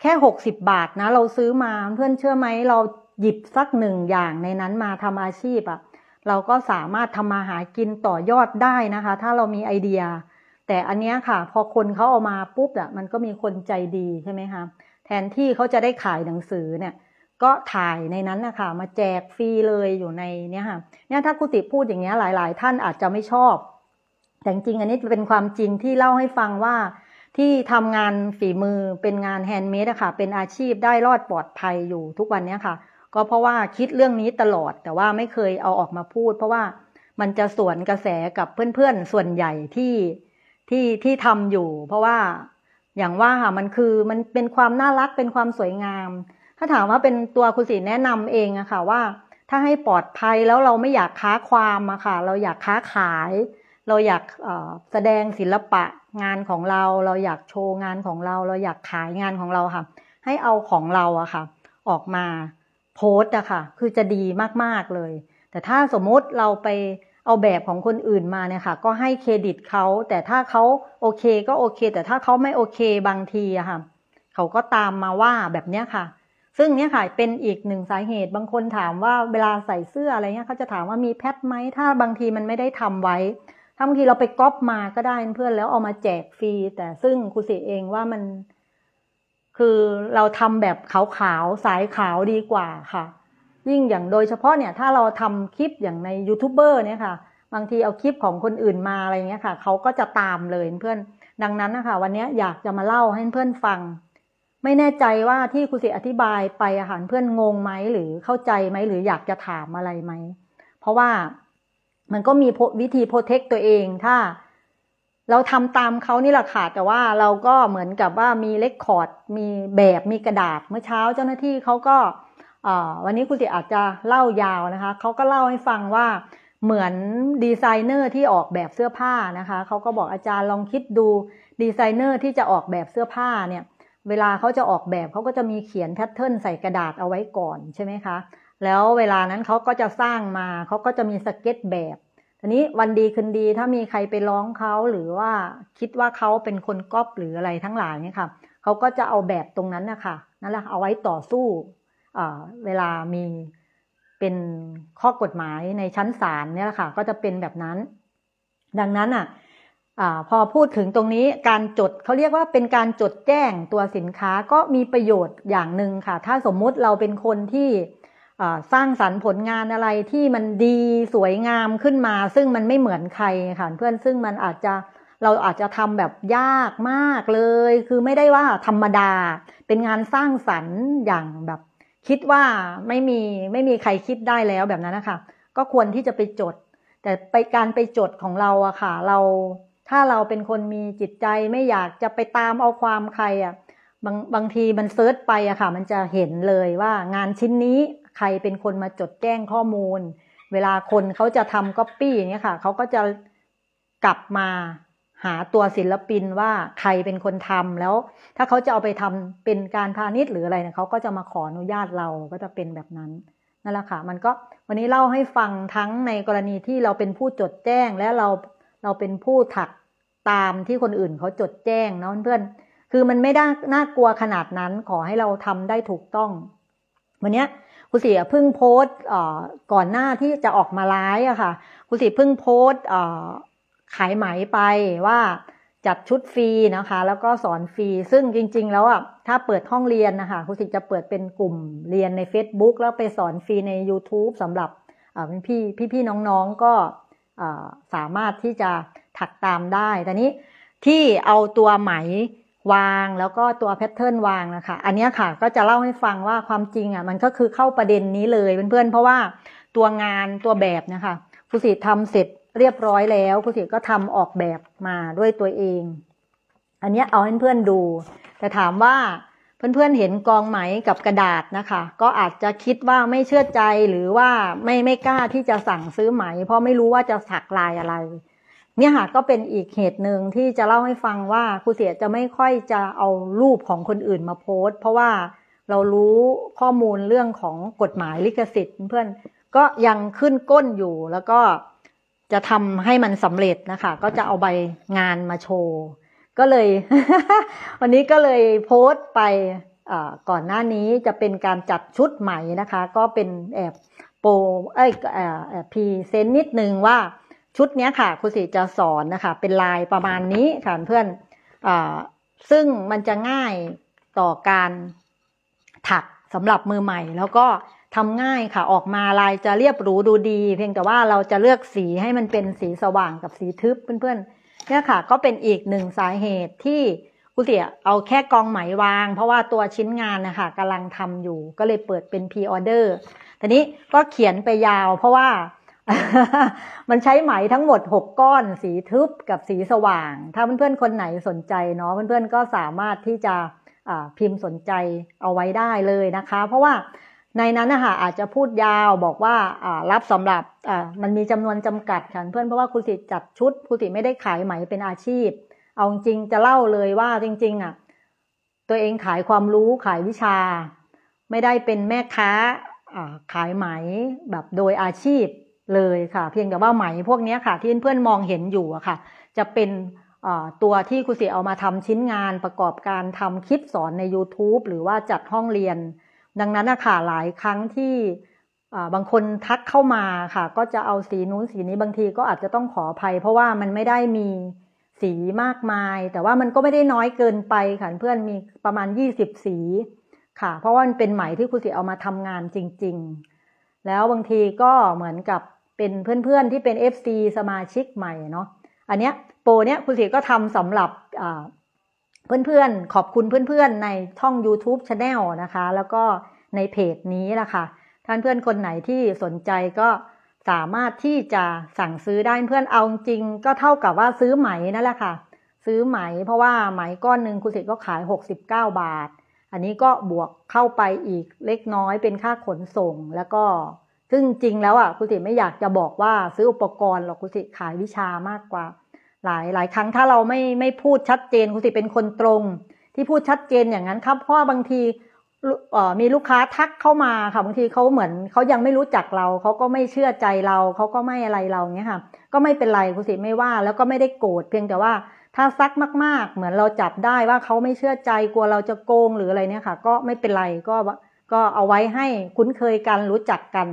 S1: แค่หกสิบบาทนะเราซื้อมาเพื่อนเชื่อไหมเราหยิบสักหนึ่งอย่างในนั้นมาทำอาชีพอะ่ะเราก็สามารถทำมาหากินต่อยอดได้นะคะถ้าเรามีไอเดีย แต่อันนี้ค่ะพอคนเขาเอามาปุ๊บอะมันก็มีคนใจดีใช่ไหมคะแทนที่เขาจะได้ขายหนังสือเนี่ย ก็ถ่ายในนั้นนะคะมาแจกฟรีเลยอยู่ในเนี้ยค่ะ เนี่ยถ้ากุติพูดอย่างเงี้ยหลายๆ ท่านอาจจะไม่ชอบแต่จริงอันนี้เป็นความจริงที่เล่าให้ฟังว่าที่ทำงานฝีมือเป็นงานแฮนด์เมดอะค่ะเป็นอาชีพได้รอดปลอดภัยอยู่ ทุกวันนี้ค่ะก็เพราะว่าคิดเรื่องนี้ตลอดแต่ว่าไม่เคยเอาออกมาพูด เพราะว่ามันจะสวนกระแสกับเพื่อนๆ ส่วนใหญ่ที่ที่ที่ทำอยู่ เพราะว่าอย่างว่าค่ะมันคือมันเป็นความน่ารักเป็นความสวยงาม ถ้าถามว่าเป็นตัวคุณสีแนะนำเองอะค่ะว่า ถ้าให้ปลอดภัยแล้วเราไม่อยากค้าความอะค่ะ เราอยากค้าขาย เราอยากแสดงศิลปะงานของเรา เราอยากโชว์งานของเรา เราอยากขายงานของเราค่ะ ให้เอาของเราอะค่ะ ออกมาโพสต์อะค่ะคือจะดีมากๆเลย แต่ถ้าสมมติเราไปเอาแบบของคนอื่นมาเนี่ยค่ะ ก็ให้เครดิตเขาแต่ถ้าเขาโอเคก็โอเค แต่ถ้าเขาไม่โอเคบางทีอะค่ะเขาก็ตามมาว่าแบบเนี้ยค่ะ ซึ่งเนี้ยค่ะเป็นอีกหนึ่งสาเหตุบางคนถามว่าเวลาใส่เสื้ออะไรเนี้ยเขาจะถามว่ามีแพทไหมถ้าบางทีมันไม่ได้ทำไว้ถ้าบางทีเราไปก๊อปมาก็ได้เพื่อนแล้วเอามาแจกฟรีแต่ซึ่งครูสิเองว่ามันคือเราทำแบบขาวๆสายขาวดีกว่าค่ะ ยิ่งอย่างโดยเฉพาะเนี่ย ถ้าเราทำคลิปอย่างในยูทูบเบอร์เนี่ยค่ะ บางทีเอาคลิปของคนอื่นมาอะไรเงี้ยค่ะเขาก็จะตามเลยเพื่อนดังนั้นนะคะวันนี้อยากจะมาเล่าให้เพื่อนฟัง ไม่แน่ใจว่าที่ครูสิอธิบายไปอาหารเพื่อนงงไหมหรือเข้าใจไหมหรืออยากจะถามอะไรไหมเพราะว่ามันก็มีวิธีโปรเทคตัวเองถ้าเราทำตามเขานี่แหละค่ะแต่ว่าเราก็เหมือนกับว่ามีเลคคอร์ดมีแบบมีกระดาษเมื่อเช้าเจ้าหน้าที่เขาก็วันนี้คุณติอาจจะเล่ายาวนะคะเขาก็เล่าให้ฟังว่าเหมือนดีไซเนอร์ที่ออกแบบเสื้อผ้านะคะเขาก็บอกอาจารย์ลองคิดดูดีไซเนอร์ที่จะออกแบบเสื้อผ้าเนี่ยเวลาเขาจะออกแบบเขาก็จะมีเขียนแพทเทิร์นใส่กระดาษเอาไว้ก่อนใช่ไหมคะแล้วเวลานั้นเขาก็จะสร้างมาเขาก็จะมีสเก็ตแบบอันนี้วันดีคืนดีถ้ามีใครไปร้องเขาหรือว่าคิดว่าเขาเป็นคนก๊อปหรืออะไรทั้งหลายเนี่ยค่ะเขาก็จะเอาแบบตรงนั้นนะคะนั่นแหละเอาไว้ต่อสู้เวลา มีเป็นข้อกฎหมายในชั้นศาลเนี่ยค่ะ ก็จะเป็นแบบนั้น ดังนั้นอ่ะอะพอพูดถึงตรงนี้การจดเขาเรียกว่าเป็นการจดแจ้งตัวสินค้าก็มีประโยชน์อย่างหนึ่งค่ะ ถ้าสมมุติเราเป็นคนที่สร้างสรรค์ผลงานอะไรที่มันดีสวยงามขึ้นมา ซึ่งมันไม่เหมือนใครค่ะ เพื่อนซึ่งมันอาจจะเราอาจจะทำแบบยากมากเลย คือไม่ได้ว่าธรรมดา เป็นงานสร้างสรรค์อย่างแบบ คิดว่าไม่มีไม่มีใครคิดได้แล้วแบบนั้นนะคะก็ควรที่จะไปจด แต่ไปการไปจดของเราอะค่ะเรา ถ้าเราเป็นคนมีจิตใจ ไม่อยากจะไปตามเอาความใครอะบางบางทีมันเซิร์ชไปอะค่ะมันจะเห็นเลยว่างานชิ้นนี้ใครเป็นคนมาจดแจ้งข้อมูล เวลาคนเขาจะทำก๊อปปี้อย่างเนี้ยค่ะเขาก็จะกลับมาหาตัวศิลปินว่าใครเป็นคนทำแล้ว ถ้าเขาจะเอาไปทำเป็นการพาณิชย์หรืออะไรเนี่ยเขาก็จะมาขออนุญาตเราก็จะเป็นแบบนั้น นั่นแหละค่ะ มันก็วันนี้เล่าให้ฟังทั้งในกรณีที่เราเป็นผู้จดแจ้งและเราเราเป็นผู้ถักตามที่คนอื่นเขาจดแจ้ง เนาะเพื่อน คือมันไม่ได้น่ากลัวขนาดนั้น ขอให้เราทำได้ถูกต้อง วันนี้คุณสีเพิ่งโพสต์ก่อนหน้าที่จะออกมาไลฟ์อะค่ะคุณสีเพิ่งโพสต์ขายไหมไปว่าจัดชุดฟรีนะคะแล้วก็สอนฟรีซึ่งจริง ๆ แล้วอะถ้าเปิดห้องเรียนนะคะคุณสีจะเปิดเป็นกลุ่มเรียนใน Facebook แล้วไปสอนฟรีใน YouTube สำหรับพี่พี่พี่น้องๆก็สามารถที่จะถักตามได้แต่นี้ที่เอาตัวไหมวางแล้วก็ตัวแพทเทิร์นวางนะคะ อันนี้ค่ะ ก็จะเล่าให้ฟังว่าความจริงอ่ะมันก็คือเข้าประเด็นนี้เลยเพื่อนๆเพราะว่าตัวงานตัวแบบนะคะครูสิทธิ์ทำเสร็จเรียบร้อยแล้วครูสิทธิ์ก็ทำออกแบบมาด้วยตัวเอง อันนี้เอาให้เพื่อนดู แต่ถามว่าเพื่อนๆเห็นกองไหมกับกระดาษนะคะ ก็อาจจะคิดว่าไม่เชื่อใจหรือว่าไม่ไม่กล้าที่จะสั่งซื้อไหมเพราะไม่รู้ว่าจะสักลายอะไรเนี่ยค่ะก็เป็นอีกเหตุหนึ่งที่จะเล่าให้ฟังว่าครูเสียจะไม่ค่อยจะเอารูปของคนอื่นมาโพสต์ เพราะว่าเรารู้ข้อมูลเรื่องของกฎหมายลิขสิทธิ์ เพื่อนก็ยังขึ้นก้นอยู่แล้วก็จะทำให้มันสำเร็จนะคะก็จะเอาใบงานมาโชว์ก็เลย วันนี้ก็เลยโพสต์ไปก่อนหน้านี้จะเป็นการจัดชุดใหม่นะคะ ก็เป็นแอบโปรเอ้ยแอบพรีเซนนิดนึงว่าชุดนี้ค่ะครูสิจะสอนนะคะ เป็นลายประมาณนี้ค่ะเพื่อนอซึ่งมันจะง่ายต่อการถักสำหรับมือใหม่แล้วก็ทำง่ายค่ะออกมาลายจะเรียบหรูดูดี เพียงแต่ว่าเราจะเลือกสีให้มันเป็นสีสว่างกับสีทึบเพื่อนๆเนี่ยค่ะก็เป็นอีกหนึ่งสาเหตุที่กูเสียเอาแค่กองไหมวางเพราะว่าตัวชิ้นงานนะคะกำลังทำอยู่ก็เลยเปิดเป็นพรีออเดอร์ ทีนี้ก็เขียนไปยาวเพราะว่ามันใช้ไหมทั้งหมดหกก้อน สีทึบกับสีสว่าง ถ้าเพื่อนๆคนไหนสนใจเนาะเพื่อนๆก็สามารถที่จะพิมพ์สนใจเอาไว้ได้เลยนะคะ เพราะว่าในนั้นนะคะอาจจะพูดยาวบอกว่ารับสำหรับมันมีจำนวนจำกัดค่ะเพื่อนเพราะว่าครูสิจัดชุดครูสิไม่ได้ขายไหมเป็นอาชีพ เอาจริงจะเล่าเลยว่าจริงๆอ่ะตัวเองขายความรู้ขายวิชา ไม่ได้เป็นแม่ค้าขายไหมแบบโดยอาชีพเลยค่ะ เพียงแต่ว่าไหมพวกนี้ค่ะ ที่เพื่อนมองเห็นอยู่อะค่ะ จะเป็นตัวที่ครูเสียเอามาทำชิ้นงานประกอบการทำคลิปสอนใน YouTube หรือว่าจัดห้องเรียน ดังนั้นนะคะหลายครั้งที่บางคนทักเข้ามาค่ะ ก็จะเอาสีนู้นสีนี้บางทีก็อาจจะต้องขออภัย เพราะว่ามันไม่ได้มีสีมากมาย แต่ว่ามันก็ไม่ได้น้อยเกินไปค่ะเพื่อนมีประมาณ20สี ค่ะ เพราะว่ามันเป็นไหมที่ครูเสียเอามาทำงานจริง ๆ แล้วบางทีก็เหมือนกับเป็นเพื่อนๆที่เป็น FC สมาชิกใหม่เนาะอันเนี้ยโปรเนี้ยคุณศสียก็ทำสำหรับเพื่อนๆขอบคุณเพื่อนๆในช่อง YouTube Channel นะคะ แล้วก็ในเพจนี้ละค่ะ ท่านเพื่อนคนไหนที่สนใจก็สามารถที่จะสั่งซื้อได้เพื่อนเอาจริง ก็เท่ากับว่าซื้อไหมนั่นแหละค่ะ ซื้อไหมเพราะว่าไหมก้อนหนึ่งคุณสิทธิ์ก็ขาย69บาท อันนี้ก็บวกเข้าไปอีกเล็กน้อยเป็นค่าขนส่งแล้วก็ซึ่งจริงแล้วอ่ะครูสิไม่อยากจะบอกว่า ซื้ออุปกรณ์หรอกครูสิขายวิชามากกว่า หลายหลายครั้งถ้าเราไม่ไม่พูดชัดเจนครูสิเป็นคนตรง ที่พูดชัดเจนอย่างนั้นครับ เพราะบางทีมีลูกค้าทักเข้ามาค่ะบางทีเขาเหมือนเขายังไม่รู้จักเรา เขาก็ไม่เชื่อใจเรา เขาก็ไม่อะไรเราเนี้ยค่ะก็ไม่เป็นไรครูสิไม่ว่า แล้วก็ไม่ได้โกรธเพียงแต่ว่าถ้าซักมากๆ เหมือนเราจับได้ว่าเขาไม่เชื่อใจกลัวเราจะโกงหรืออะไรเนี่ยค่ะก็ไม่เป็นไรก็ก็เอาไว้ให้คุ้นเคยกันรู้จักกัน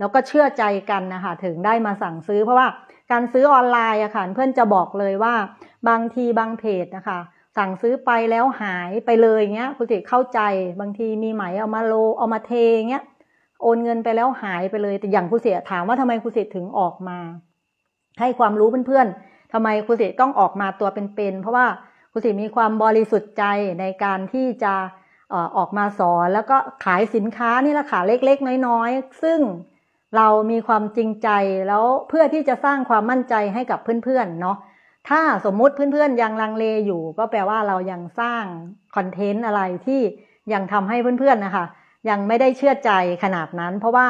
S1: แล้วก็เชื่อใจกันนะคะถึงได้มาสั่งซื้อ เพราะว่า การซื้อออนไลน์อะค่ะเพื่อนจะบอกเลยว่าบางทีบางเพจนะคะสั่งซื้อไปแล้วหายไปเลยเงี้ยคุณติเข้าใจบางทีมีไหมเอามาโลเอามาเทเงี้ย โอนเงินไปแล้วหายไปเลย แต่อย่างคุณเสียถามว่าทำไมคุณเสียถึงออกมา ให้ความรู้เพื่อนๆทำไมคุณเสียต้องออกมาตัวเป็นๆเพราะว่าคุณสิมีความบริสุทธิ์ใจในการที่จะออกมาสอน แล้วก็ขายสินค้านี่แหละค่ะเล็กๆ น้อยๆซึ่งเรามีความจริงใจแล้วเพื่อที่จะสร้างความมั่นใจให้กับเพื่อนๆเนาะถ้าสมมุติเพื่อนๆยังลังเลอยู่ ก็แปลว่าเรายังสร้างคอนเทนต์อะไรที่ยังทำให้เพื่อนๆนะคะ ยังไม่ได้เชื่อใจขนาดนั้น เพราะว่า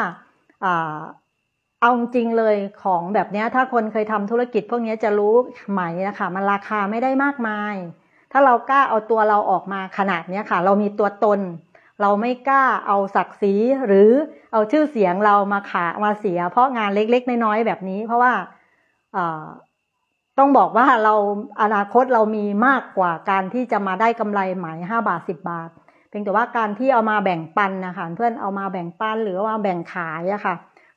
S1: เอาจริงเลยของแบบนี้ถ้าคนเคยทำธุรกิจพวกนี้จะรู้ไหมนะคะมันราคาไม่ได้มากมาย ถ้าเรากล้าเอาตัวเราออกมาขนาดนี้ค่ะ เรามีตัวตนเราไม่กล้าเอาศักดิ์ศรีหรือเอาชื่อเสียงเรามาขามาเสีย เพราะงานเล็ก ๆ น้อยๆแบบนี้ เพราะว่าต้องบอกว่าเราอนาคตเรามีมากกว่าการที่จะมาได้กำไรหมายห้าบาทสิบบาทเพียงแต่ว่าการที่เอามาแบ่งปันนะคะเพื่อนเอามาแบ่งปันหรือว่าแบ่งขายอะคะ่ะ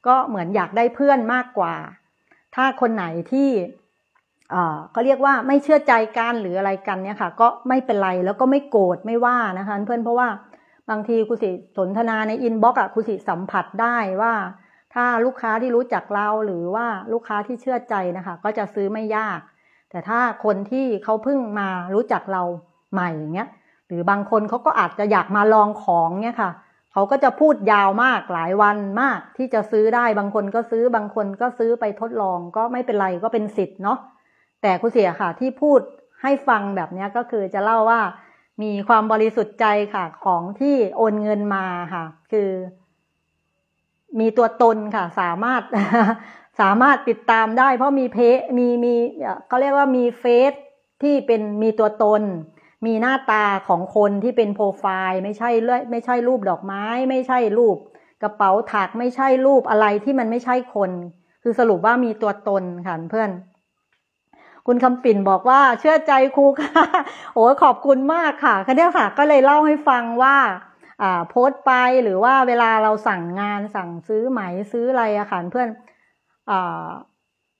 S1: ก็เหมือนอยากได้เพื่อนมากกว่า ถ้าคนไหนที่เขาเรียกว่าไม่เชื่อใจกันหรืออะไรกันเนี่ยค่ะ ก็ไม่เป็นไรแล้วก็ไม่โกรธไม่ว่านะคะเพื่อนเพราะว่าบางทีคุณสิสนทนาในอินบ็อกซ์อะคุณสิสัมผัสได้ว่า ถ้าลูกค้าที่รู้จักเราหรือว่าลูกค้าที่เชื่อใจนะคะ ก็จะซื้อไม่ยาก แต่ถ้าคนที่เขาเพิ่งมารู้จักเราใหม่อย่างเงี้ยหรือบางคนเขาก็อาจจะอยากมาลองของเนี้ยค่ะเขาก็จะพูดยาวมากหลายวันมากที่จะซื้อได้บางคนก็ซื้อบางคนก็ซื้อไปทดลอง ก็ไม่เป็นไรก็เป็นสิทธิ์เนาะแต่คุณเสียค่ะ ที่พูดให้ฟังแบบนี้ก็คือจะเล่าว่ามีความบริสุทธิ์ใจค่ะ ของที่โอนเงินมาค่ะคือ มีตัวตนค่ะ สามารถสามารถติดตามได้ เพราะมีเพมีมีเขาเรียกว่ามีเฟซที่เป็นมีตัวตน มีหน้าตาของคนที่เป็นโปรไฟล์ ไม่ใช่ไม่ใช่รูปดอกไม้ ไม่ใช่รูป กระเป๋าถักไม่ใช่รูปอะไรที่มันไม่ใช่คน คือสรุปว่ามีตัวตนค่ะเพื่อนคุณคำปิ่นบอกว่า เชื่อใจครูค่ะโอ้ขอบคุณมากค่ะคันนี้ค่ะ ก็เลยเล่าให้ฟังว่า โพสต์ไปหรือว่าเวลาเราสั่งงานสั่งซื้อไหมซื้ออะไรอะค่ะเพื่อนอ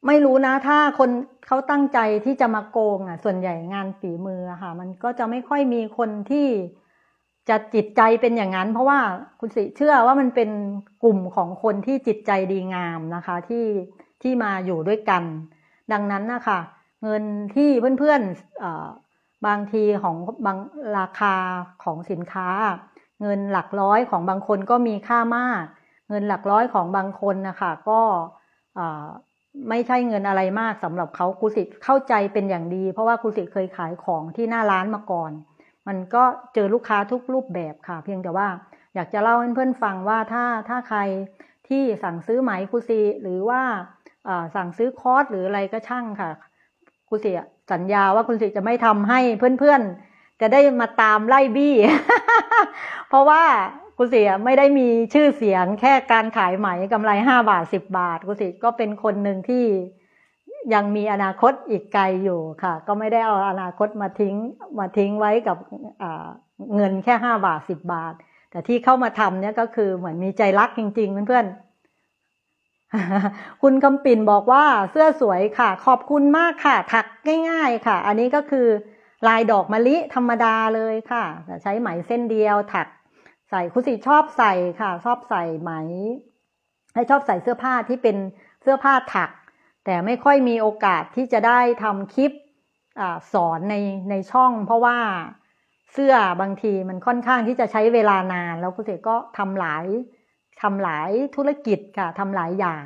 S1: ไม่รู้นะถ้าคนเขาตั้งใจที่จะมาโกงอ่ะส่วนใหญ่งานฝีมือค่ะ มันก็จะไม่ค่อยมีคนที่จะจิตใจเป็นอย่างนั้น เพราะว่าคุณสิเชื่อว่ามันเป็นกลุ่มของคนที่จิตใจดีงามนะคะที่ที่มาอยู่ด้วยกัน ดังนั้นนะคะเงินที่เพื่อนๆบางทีของบางราคาของสินค้า เงินหลักร้อยของบางคนก็มีค่ามาก เงินหลักร้อยของบางคนนะคะก็ไม่ใช่เงินอะไรมากสำหรับเขาครูสิทธิ์เข้าใจเป็นอย่างดี เพราะว่าครูสิทธิ์เคยขายของที่หน้าร้านมาก่อน มันก็เจอลูกค้าทุกรูปแบบค่ะ เพียงแต่ว่าอยากจะเล่าให้เพื่อนฟังว่าถ้าถ้าใครที่สั่งซื้อไหมครูสิหรือว่าสั่งซื้อคอร์สหรืออะไรก็ช่างค่ะคุณเสียสัญญาว่าคุณสิยจะไม่ทำให้เพื่อนๆ จะได้มาตามไล่บี้ เพราะว่าคุณสิยไม่ได้มีชื่อเสียงแค่การขายไหมกำไรห้าบาทสิบบาทคุณสิยก็เป็นคนหนึ่งที่ยังมีอนาคตอีกไกลอยู่ค่ะ ก็ไม่ได้เอาอนาคตมาทิ้งมาทิ้งไว้กับเงินแค่ห้าบาทสิบบาท แต่ที่เข้ามาทำเนี่ยก็คือเหมือนมีใจรักจริง ๆ เพื่อนๆคุณคำปิ่นบอกว่าเสื้อสวยค่ะ ขอบคุณมากค่ะ ถักง่าย ๆค่ะ อันนี้ก็คือลายดอกมะลิธรรมดาเลยค่ะแต่ใช้ไหมเส้นเดียวถักใส่คุณสิชอบใส่ค่ะ ชอบใส่ไหมให้ชอบใส่เสื้อผ้าที่เป็นเสื้อผ้าถัก แต่ไม่ค่อยมีโอกาสที่จะได้ทำคลิปอสอนในในช่อง เพราะว่าเสื้อบางทีมันค่อนข้างที่จะใช้เวลานาน แล้วคุณเสกก็ทำหลายทำหลายธุรกิจค่ะทำหลายอย่าง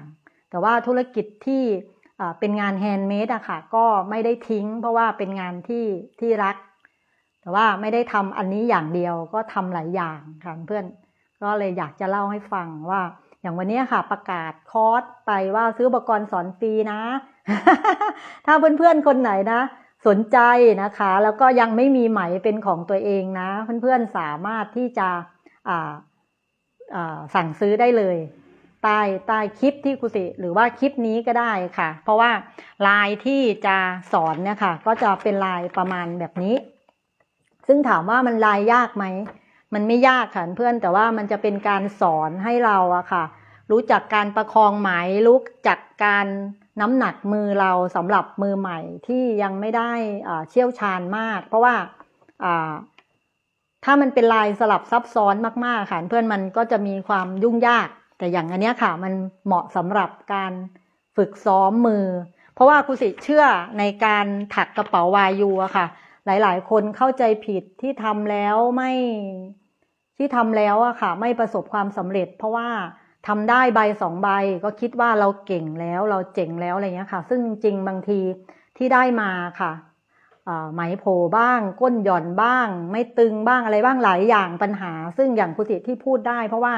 S1: แต่ว่าธุรกิจที่เป็นงานแฮนด์เมดอะค่ะ ก็ไม่ได้ทิ้ง เพราะว่าเป็นงานที่ที่รัก แต่ว่าไม่ได้ทำอันนี้อย่างเดียวก็ทำหลายอย่างค่ะเพื่อนก็เลยอยากจะเล่าให้ฟังว่า อย่างวันนี้ค่ะ ประกาศคอร์สไปว่าซื้ออุปกรณ์สอนฟรีนะ ถ้าเพื่อนๆ คนไหนนะ สนใจนะคะ แล้วก็ยังไม่มีไหมเป็นของตัวเองนะ เพื่อนๆ สามารถที่จะสั่งซื้อได้เลยใต้ใต้คลิปที่คุูสิหรือว่าคลิปนี้ก็ได้ค่ะ เพราะว่าลายที่จะสอนเนี่ยค่ะ ก็จะเป็นลายประมาณแบบนี้ ซึ่งถามว่ามันลายยากไหม มันไม่ยากค่ะเพื่อน แต่ว่ามันจะเป็นการสอนให้เราอะค่ะ รู้จักการประคองไหมรู้จักการน้ำหนักมือเราสำหรับมือใหม่ที่ยังไม่ได้เชี่ยวชาญมาก เพราะว่าถ้ามันเป็นลายสลับซับซ้อนมากๆ ค่ะเพื่อนมันก็จะมีความยุ่งยาก แต่อย่างอันเนี้ยค่ะ มันเหมาะสำหรับการฝึกซ้อมมือ เพราะว่าครูสิเชื่อในการถักกระเป๋าวายูอะค่ะ หลายๆคนเข้าใจผิดที่ทำแล้วไม่ที่ทำแล้วอะค่ะ ไม่ประสบความสำเร็จ เพราะว่าทำได้ใบสองใบก็คิดว่าเราเก่งแล้ว เราเจ๋งแล้วอะไรเงี้ยค่ะ ซึ่งจริงบางทีที่ได้มาค่ะไหมโผบ้างก้นหย่อนบ้าง ไม่ตึงบ้างอะไรบ้างหลายอย่างปัญหา ซึ่งอย่างคุสิที่พูดได้เพราะว่า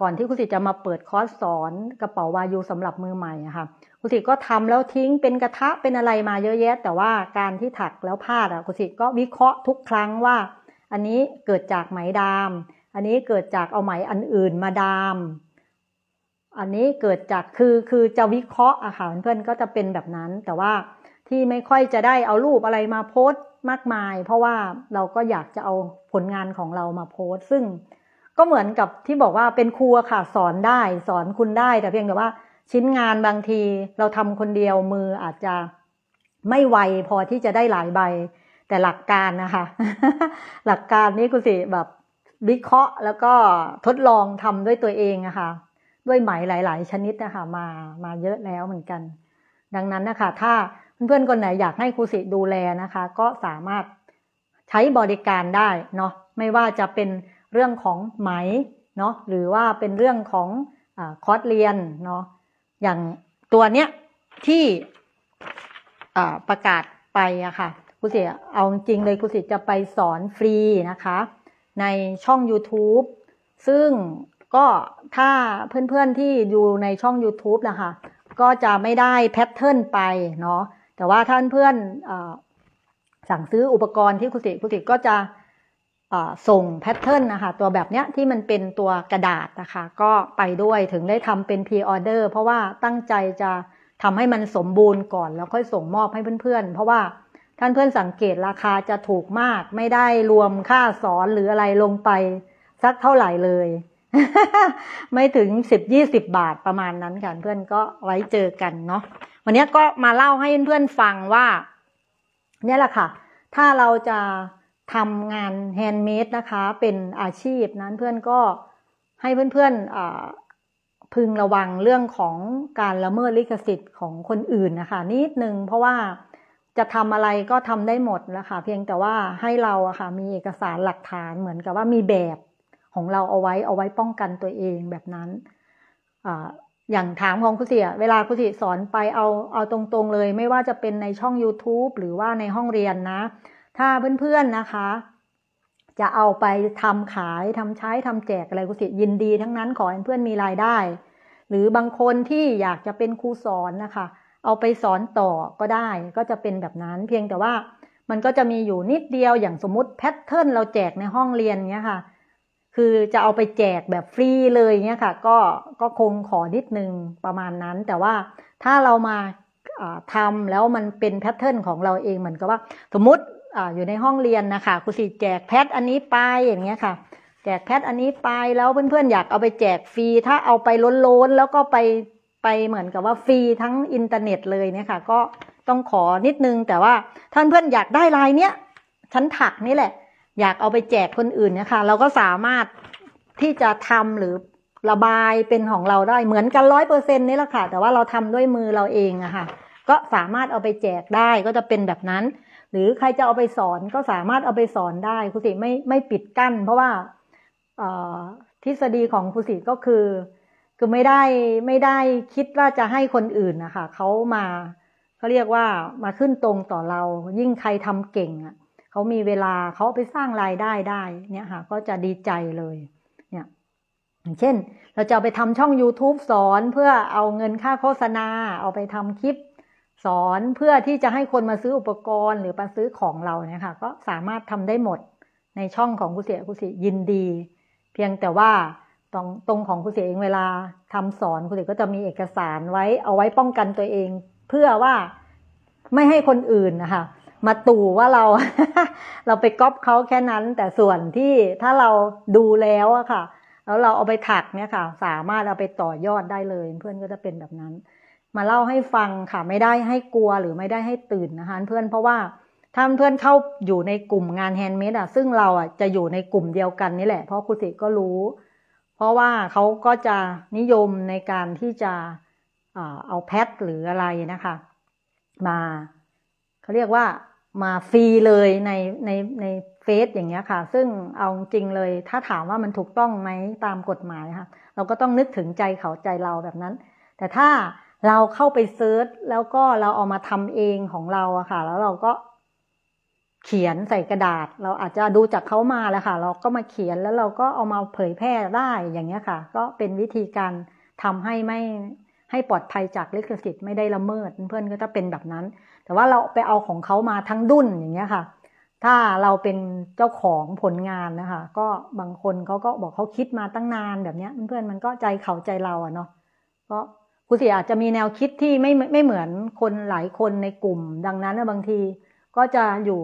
S1: ก่อนที่คุสิธิ์จะมาเปิดคอร์สสอนกระเป๋าวายูสำหรับมือใหม่ค่ะคุสิธิ์ก็ทำแล้วทิ้งเป็นกระทะเป็นอะไรมาเยอะแยะ แต่ว่าการที่ถักแล้วพลาดอ่ะคุสิก็วิเคราะห์ทุกครั้งว่า อันนี้เกิดจากไหมดาม อันนี้เกิดจากเอาไหมอันอื่นมาดาม อันนี้เกิดจากคือคือจะวิเคราะห์อะค่ะเพื่อนก็จะเป็นแบบนั้นแต่ว่าที่ไม่ค่อยจะได้เอารูปอะไรมาโพสต์มากมาย เพราะว่าเราก็อยากจะเอาผลงานของเรามาโพสต์ ซึ่งก็เหมือนกับที่บอกว่าเป็นครูค่ะ สอนได้สอนคุณได้ แต่เพียงแต่ว่าชิ้นงานบางทีเราทำคนเดียวมืออาจจะไม่ไว พอที่จะได้หลายใบ แต่หลักการนะคะ หลักการนี้กุสิแบบวิเคราะห์แล้วก็ทดลองทำด้วยตัวเองนะคะด้วยไหมหลาย ๆ ชนิดนะคะมามาเยอะแล้วเหมือนกัน ดังนั้นนะคะถ้าเพื่อนคนไหนอยากให้ครูสิดูแลนะคะ ก็สามารถใช้บริการได้เนาะไม่ว่าจะเป็นเรื่องของไหมเนาะหรือว่าเป็นเรื่องของอคอร์สเรียนเนาะอย่างตัวเนี้ยที่ประกาศไปอะค่ะครูสิเอาจริงเลยครูสิจะไปสอนฟรีนะคะ ในช่อง YouTube ซึ่งก็ถ้าเพื่อนๆ ที่อยู่ในช่อง YouTube นะคะก็จะไม่ได้แพทเทิร์นไปเนาะแต่ว่าท่านเพื่อนสั่งซื้ออุปกรณ์ที่คุติคุติก็จะส่งแพทเทิร์นนะคะตัวแบบเนี้ยที่มันเป็นตัวกระดาษนะคะก็ไปด้วยถึงได้ทำเป็นพรีออเดอร์เพราะว่าตั้งใจจะทำให้มันสมบูรณ์ก่อนแล้วค่อยส่งมอบให้เพื่อน ๆ เพราะว่าท่านเพื่อนสังเกตราคาจะถูกมาก ไม่ได้รวมค่าสอนหรืออะไรลงไปสักเท่าไหร่เลยไม่ถึงสิบยี่สิบบาทประมาณนั้นค่ะเพื่อนก็ไว้เจอกันเนาะวันนี้ก็มาเล่าให้เพื่อนฟังว่า เนี่ยแหละค่ะ ถ้าเราจะทำงานแฮนด์เมดนะคะเป็นอาชีพ นั้นเพื่อนก็ให้เพื่อนๆพึงระวังเรื่องของการละเมิดลิขสิทธิ์ของคนอื่นนะคะ นิดนึงเพราะว่าจะทำอะไรก็ทำได้หมดนะคะ เพียงแต่ว่าให้เราอะค่ะ มีเอกสารหลักฐานเหมือนกับว่ามีแบบของเราเอาไว้เอาไว้ป้องกันตัวเองแบบนั้นออย่างถามของคุณเสียเวลาคุณเสียสอนไปเอาเอาตรงๆเลย ไม่ว่าจะเป็นในช่อง YouTube หรือว่าในห้องเรียนนะ ถ้าเพื่อนๆนะคะ จะเอาไปทำขายทำใช้ทำแจกอะไรคุณเสียยินดีทั้งนั้นขอให้เพื่อนมีรายได้ หรือบางคนที่อยากจะเป็นครูสอนนะคะ เอาไปสอนต่อก็ได้ ก็จะเป็นแบบนั้น เพียงแต่ว่ามันก็จะมีอยู่นิดเดียวอย่างสมมติแพทเทิร์นเราแจกในห้องเรียนเนี้ยค่ะคือจะเอาไปแจกแบบฟรีเลยเนี่ยค่ะก็ก็คงขอนิดนึงประมาณนั้น แต่ว่าถ้าเรามาทำแล้วมันเป็นแพทเทิร์นของเราเองเหมือนกับว่า สมมติอยู่ในห้องเรียนนะคะครูสีแจกแพทอันนี้ไปอย่างเงี้ยค่ะแจกแพทอันนี้ไปแล้วเพื่อนๆอยากเอาไปแจกฟรีถ้าเอาไปล้นๆแล้วก็ไปไปเหมือนกับว่าฟรีทั้งอินเทอร์เน็ตเลยเนี่ยค่ะก็ต้องขอนิดนึงแต่ว่าท่านเพื่อนอยากได้ลายเนี้ยฉันถักนี่แหละอยากเอาไปแจกคนอื่นนะคะเราก็สามารถที่จะทำหรือระบายเป็นของเราได้เหมือนกันร้อยเปอร์เซ็นต์นี่แหละค่ะแต่ว่าเราทำด้วยมือเราเองอะค่ะ ก็สามารถเอาไปแจกได้ก็จะเป็นแบบนั้น หรือใครจะเอาไปสอนก็สามารถเอาไปสอนได้ครูสิไม่ไม่ปิดกั้นเพราะว่าทฤษฎีของครูสิก็คือคือ ไม่ได้ไม่ได้คิดว่าจะให้คนอื่นนะคะเขามาเขาเรียกว่ามาขึ้นตรงต่อเรายิ่งใครทำเก่งอะเขามีเวลาเขาไปสร้างรายได้ได้ เนี่ยค่ะ ก็จะดีใจเลย เนี่ย อย่างเช่น เราจะาไปทำช่อง YouTube สอนเพื่อเอาเงินค่าโฆษณาเอาไปทำคลิปสอนเพื่อที่จะให้คนมาซื้ออุปกรณ์หรือมาซื้อของเราเนี่ยค่ะ ก็สามารถทำได้หมดในช่องของกุเสียกุเสียยินดี เพียงแต่ว่าตรงตรงของกุเสียเองเวลาทำสอนกุเสียก็จะมีเอกสารไว้เอาไว้ป้องกันตัวเอง เพื่อว่าไม่ให้คนอื่นนะคะมาตู่ว่าเรา เราไปก๊อปเขาแค่นั้น แต่ส่วนที่ถ้าเราดูแล้วอะค่ะ แล้วเราเอาไปถักเนี่ยค่ะ สามารถเอาไปต่อยอดได้เลย เพื่อนก็จะเป็นแบบนั้น มาเล่าให้ฟังค่ะ ไม่ได้ให้กลัวหรือไม่ได้ให้ตื่นนะคะ เพื่อนเพราะว่าถ้าเพื่อนเข้าอยู่ในกลุ่มงานแฮนด์เมดอะซึ่งเราอะจะอยู่ในกลุ่มเดียวกันนี่แหละเพราะคุติก็รู้ เพราะว่าเขาก็จะนิยมในการที่จะเอาแพทหรืออะไรนะคะ มาเขาเรียกว่ามาฟรีเลยในในในเฟซอย่างเงี้ยค่ะซึ่งเอาจริงเลย ถ้าถามว่ามันถูกต้องไหมตามกฎหมายค่ะเราก็ต้องนึกถึงใจเขาใจเราแบบนั้น แต่ถ้าเราเข้าไปเซิร์ชแล้วก็เราเอามาทำเองของเราอะค่ะ แล้วเราก็เขียนใส่กระดาษ เราอาจจะดูจากเขามาแล้วค่ะ เราก็มาเขียนแล้วเราก็เอามาเผยแพร่ได้อย่างเงี้ยค่ะ ก็เป็นวิธีการทำให้ไม่ให้ปลอดภัยจากลิขสิทธิ์ไม่ได้ละเมิดเพื่อนก็จะเป็นแบบนั้นแต่ว่าเราไปเอาของเขามาทั้งดุนอย่างเงี้ยค่ะ ถ้าเราเป็นเจ้าของผลงานนะคะก็บางคนเขาก็บอกเขาคิดมาตั้งนานแบบเนี้ย เพื่อนๆมันก็ใจเขาใจเราอะเนาะก็ครูเสียอาจจะมีแนวคิดที่ไม่ไม่เหมือนคนหลายคนในกลุ่มดังนั้นบางทีก็จะอยู่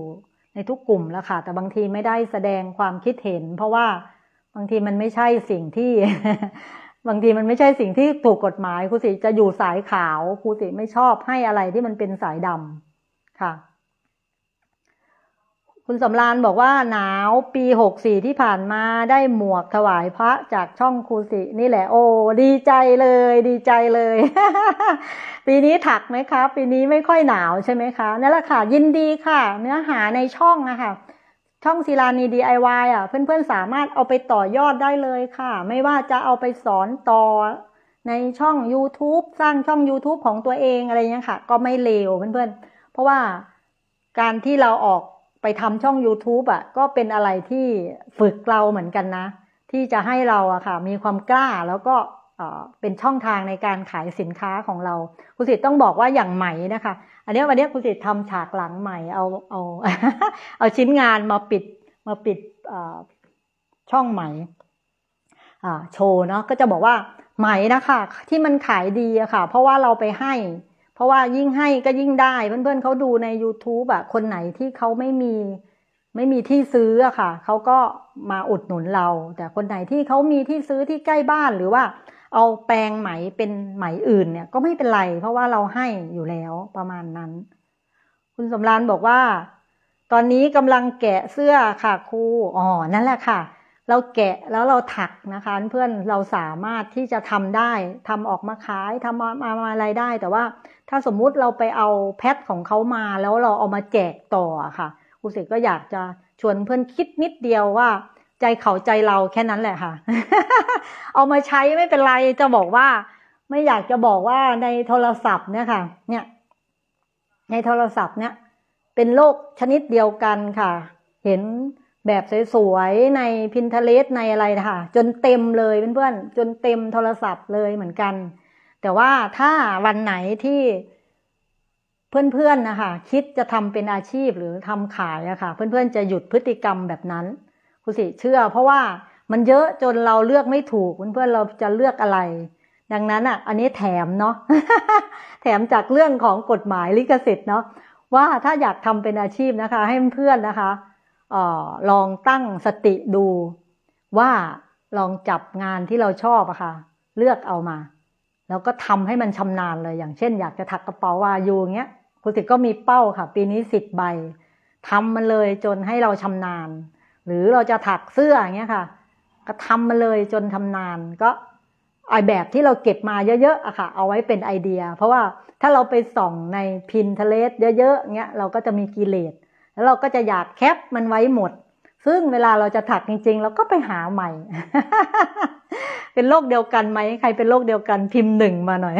S1: ในทุกกลุ่มแล้วค่ะ แต่บางทีไม่ได้แสดงความคิดเห็น เพราะว่าบางทีมันไม่ใช่สิ่งที่บางทีมันไม่ใช่สิ่งที่ถูกกฎหมายครูสิจะอยู่สายขาวครูสิไม่ชอบให้อะไรที่มันเป็นสายดำค่ะ คุณสำรานบอกว่าหนาวปีหกสี่ที่ผ่านมาได้หมวกถวายพระจากช่องครูสิ นี่แหละโอ้ดีใจเลย ดีใจเลยปีนี้ถักไหมคะปีนี้ไม่ค่อยหนาวใช่ไหมคะนั่นแหละค่ะยินดีค่ะ เนื้อหาในช่องนะคะช่องศิลานี DIY อ่ะเพื่อนๆสามารถเอาไปต่อยอดได้เลยค่ะ ไม่ว่าจะเอาไปสอนต่อในช่อง YouTube สร้างช่อง YouTube ของตัวเองอะไรเงี้ยค่ะ ก็ไม่เลวเพื่อนๆ เพราะว่าการที่เราออกไปทำช่อง YouTube อ่ะก็เป็นอะไรที่ฝึกเราเหมือนกันนะ ที่จะให้เราอะค่ะมีความกล้าแล้วก็เป็นช่องทางในการขายสินค้าของเรา คุณสิทธิ์ต้องบอกว่าอย่างใหม่นะคะอันนี้วันนี้คุณสิทำฉากหลังใหม่เอาเอาเอาชิ้นงานมาปิด มาปิดช่องใหม่โชว์เนาะก็จะบอกว่า ใหม่นะคะที่มันขายดีอะค่ะ เพราะว่าเราไปให้ เพราะว่ายิ่งให้ก็ยิ่งได้ เพื่อนๆเขาดูใน YouTube อะคนไหนที่เขาไม่มี ไม่มีที่ซื้ออะค่ะเขาก็มาอุดหนุนเรา แต่คนไหนที่เขามีที่ซื้อที่ใกล้บ้านหรือว่าเอาแปลงไหมเป็นไหมอื่นเนี่ยก็ไม่เป็นไรเพราะว่าเราให้อยู่แล้วประมาณนั้น คุณสมรานบอกว่าตอนนี้กำลังแกะเสื้อค่ะครูอ๋อนั่นแหละค่ะ เราแกะแล้วเราถักนะคะ เพื่อนเราสามารถที่จะทำได้ทำออกมาขายทำมาอะไรได้ แต่ว่าถ้าสมมุติเราไปเอาแพทของเขามาแล้วเราเอามาแจกต่อค่ะครูเสกก็อยากจะชวนเพื่อนคิดนิดเดียวว่าใจเขาใจเราแค่นั้นแหละค่ะ เอามาใช้ไม่เป็นไร จะบอกว่า ไม่อยากจะบอกว่าในโทรศัพท์เนี่ยค่ะ เนี่ย ในโทรศัพท์เนี่ย เป็นโลกชนิดเดียวกันค่ะ เห็นแบบสวยๆในพินเทเลสในอะไรค่ะ จนเต็มเลยเพื่อนๆจนเต็มโทรศัพท์เลยเหมือนกัน แต่ว่าถ้าวันไหนที่เพื่อนๆนะคะคิดจะทำเป็นอาชีพหรือทำขายอะค่ะ เพื่อนๆ จะหยุดพฤติกรรมแบบนั้นคุณสิเชื่อเพราะว่ามันเยอะจนเราเลือกไม่ถูกเพื่อนเราจะเลือกอะไร ดังนั้นอ่ะ อันนี้แถมเนาะแถมจากเรื่องของกฎหมายลิขสิทธิ์เนาะว่าถ้าอยากทำเป็นอาชีพนะคะ ให้เพื่อนนะคะออลองตั้งสติดู ว่าลองจับงานที่เราชอบอะคะ่ะเลือกเอามา แล้วก็ทำให้มันชำนาญเลยอย่างเช่นอยากจะถักกระเป๋าวายูเงี้ยคุณติก็มีเป้าค่ะ ปีนี้สิบใบทำมันเลยจนให้เราชำนาญหรือเราจะถักเสื้ออย่างเงี้ยค่ะก็ทำมาเลยจนทำนานก็ไอแบบที่เราเก็บมาเยอะๆอะค่ะ เอาไว้เป็นไอเดีย เพราะว่าถ้าเราไปส่องในพินเทเลสเยอะๆเงี้ยเราก็จะมีกิเลสแล้วเราก็จะอยากแคปมันไว้หมด ซึ่งเวลาเราจะถักจริงๆ เราก็ไปหาใหม่ เป็นโรคเดียวกันไหมใครเป็นโรคเดียวกันพิมพ์หนึ่งมาหน่อย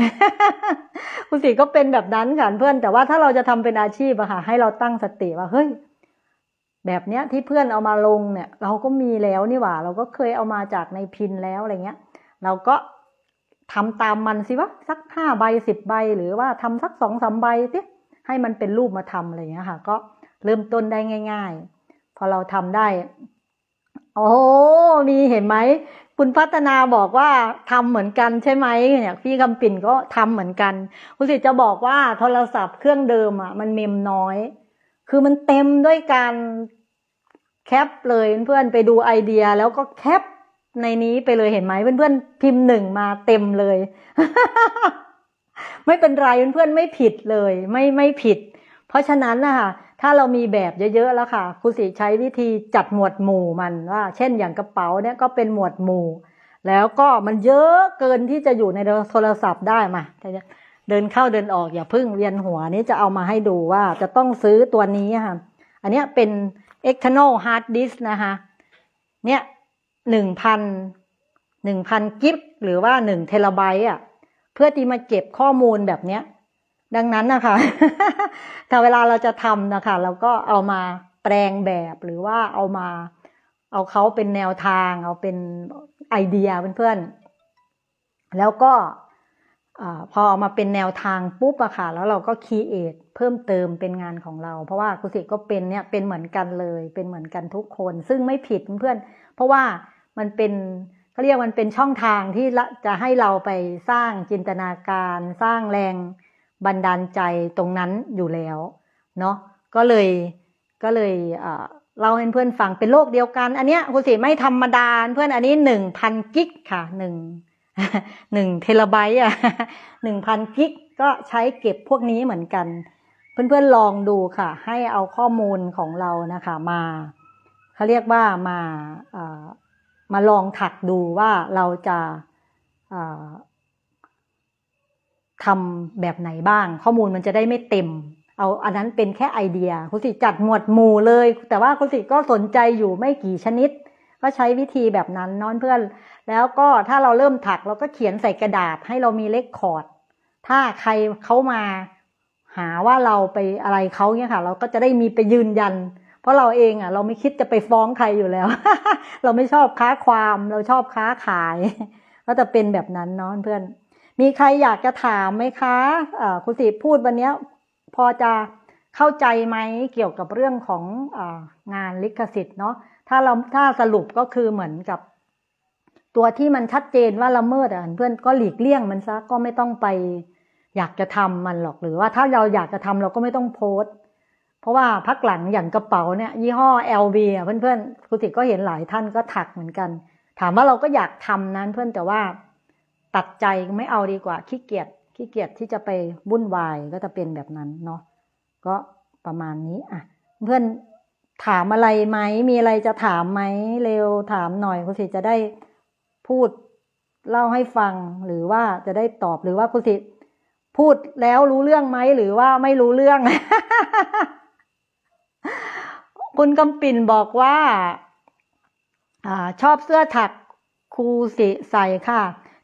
S1: คุณสีก็เป็นแบบนั้นค่ะเพื่อน แต่ว่าถ้าเราจะทำเป็นอาชีพอะค่ะ ให้เราตั้งสติว่าเฮ้ยแบบเนี้ยที่เพื่อนเอามาลงเนี่ย เราก็มีแล้วนี่หว่า เราก็เคยเอามาจากในพินแล้วอะไรเงี้ย เราก็ทำตามมันสิวะสักห้าใบสิบใบหรือว่าทำสักสองสาใบสิให้มันเป็นรูปมาทำอะไรเงี้ยค่ะ ก็เริ่มต้นได้ง่าย ๆพอเราทำได้ โอ้มีเห็นไหมคุณพัฒนาบอกว่าทำเหมือนกันใช่ไหมเนี่ยพี่คำปิ่นก็ทำเหมือนกันคุณสิจะบอกว่าโทรศัพท์เครื่องเดิมอ่ะ มันเมมน้อย คือมันเต็มด้วยการแคปเลยเพื่อนไปดูไอเดียแล้วก็แคปในนี้ไปเลยเห็นไหมเพื่อนๆพิมพ์หนึ่งมาเต็มเลย ไม่เป็นไรเพื่อนๆไม่ผิดเลย ไม่ไม่ผิด เพราะฉะนั้นนะคะถ้าเรามีแบบเยอะๆแล้วค่ะครูสิใช้วิธีจัดหมวดหมู่มันว่า เช่นอย่างกระเป๋าเนี่ยก็เป็นหมวดหมู่ แล้วก็มันเยอะเกินที่จะอยู่ในโทรศัพท์ได้มาเดินเข้าเดินออก อย่าพึ่งเวียนหัวนี้จะเอามาให้ดูว่า จะต้องซื้อตัวนี้ค่ะ อันนี้เป็น external hard disk นะคะเนี่ยหนึ่งพันหนึ่งพันกิบหรือว่าหนึ่งเทราไบต์อ่ะเพื่อที่มาเก็บข้อมูลแบบเนี้ย ดังนั้นนะคะ ถ้าเวลาเราจะทำนะคะเราก็เอามาแปลงแบบหรือว่าเอามาเอาเขาเป็นแนวทาง เอาเป็นไอเดียเพื่อนๆ แล้วก็พอเอามาเป็นแนวทางปุ๊บอะค่ะแล้วเราก็คีเอทเพิ่มเติมเป็นงานของเรา เพราะว่าครูสิก็เป็นเนี่ยเป็นเหมือนกันเลย เป็นเหมือนกันทุกคน ซึ่งไม่ผิดเพื่อนเพราะว่ามันเป็นเขาเรียกมันเป็นช่องทางที่จะให้เราไปสร้างจินตนาการสร้างแรงบันดาลใจตรงนั้นอยู่แล้วเนาะก็เลยก็เลยเล่าให้เพื่อนฟังเป็นโลกเดียวกัน อันเนี้ยครูสิไม่ธรรมดาเพื่อนอันนี้หนึ่งพันกิกค่ะหนึ่งหนึ่งเทราไบต์อ่ะหนึ่งพันกิกก็ใช้เก็บพวกนี้เหมือนกัน เพื่อนๆลองดูค่ะให้เอาข้อมูลของเรานะคะมาเขาเรียกว่ามามาลองถักดูว่าเราจะทำแบบไหนบ้าง ข้อมูลมันจะได้ไม่เต็ม เอาอันนั้นเป็นแค่ไอเดีย คุณสิจัดหมวดหมู่เลย แต่ว่าคุณสิก็สนใจอยู่ไม่กี่ชนิด ก็ใช้วิธีแบบนั้นน้อนเพื่อนแล้วก็ถ้าเราเริ่มถักเราก็เขียนใส่กระดาษให้เรามีเลคคอร์ดถ้าใครเขามาหาว่าเราไปอะไรเขาเนี่ยค่ะ เราก็จะได้มีไปยืนยัน เพราะเราเองอ่ะเราไม่คิดจะไปฟ้องใครอยู่แล้ว เราไม่ชอบค้าความเราชอบค้าขาย ก็จะเป็นแบบนั้นเนาะเพื่อนมีใครอยากจะถามไหมคะคุณสิพูดวันนี้พอจะเข้าใจไหมเกี่ยวกับเรื่องขององานลิขสิทธิ์เนาะถ้าเราถ้าสรุปก็คือเหมือนกับตัวที่มันชัดเจนว่าละเมิดอ่ะเพื่อนก็หลีกเลี่ยงมันซะก็ไม่ต้องไป อยากจะทำมันหรอกหรือว่าถ้าเราอยากจะทำเราก็ไม่ต้องโพสต์เพราะว่าพักหลังอย่างกระเป๋าเนี่ย ยี่ห้อ LV อ่ะเพื่อนๆครูติก็เห็นหลายท่านก็ถักเหมือนกัน ถามว่าเราก็อยากทำนั้นเพื่อนแต่ว่า ตัดใจไม่เอาดีกว่าขี้เกียจขี้เกียจที่จะไปวุ่นวายก็จะเป็นแบบนั้นเนาะก็ประมาณนี้อ่ะเพื่อนถามอะไรไหมมีอะไรจะถามไหมเร็ว ถามหน่อยคุตสิจะได้พูดเล่าให้ฟังหรือว่าจะได้ตอบหรือว่าคุณสิ พูดแล้วรู้เรื่องไหมหรือว่าไม่รู้เรื่องคุณกำปิ่นบอกว่าอชอบเสื้อถักครูสิใส่ค่ะ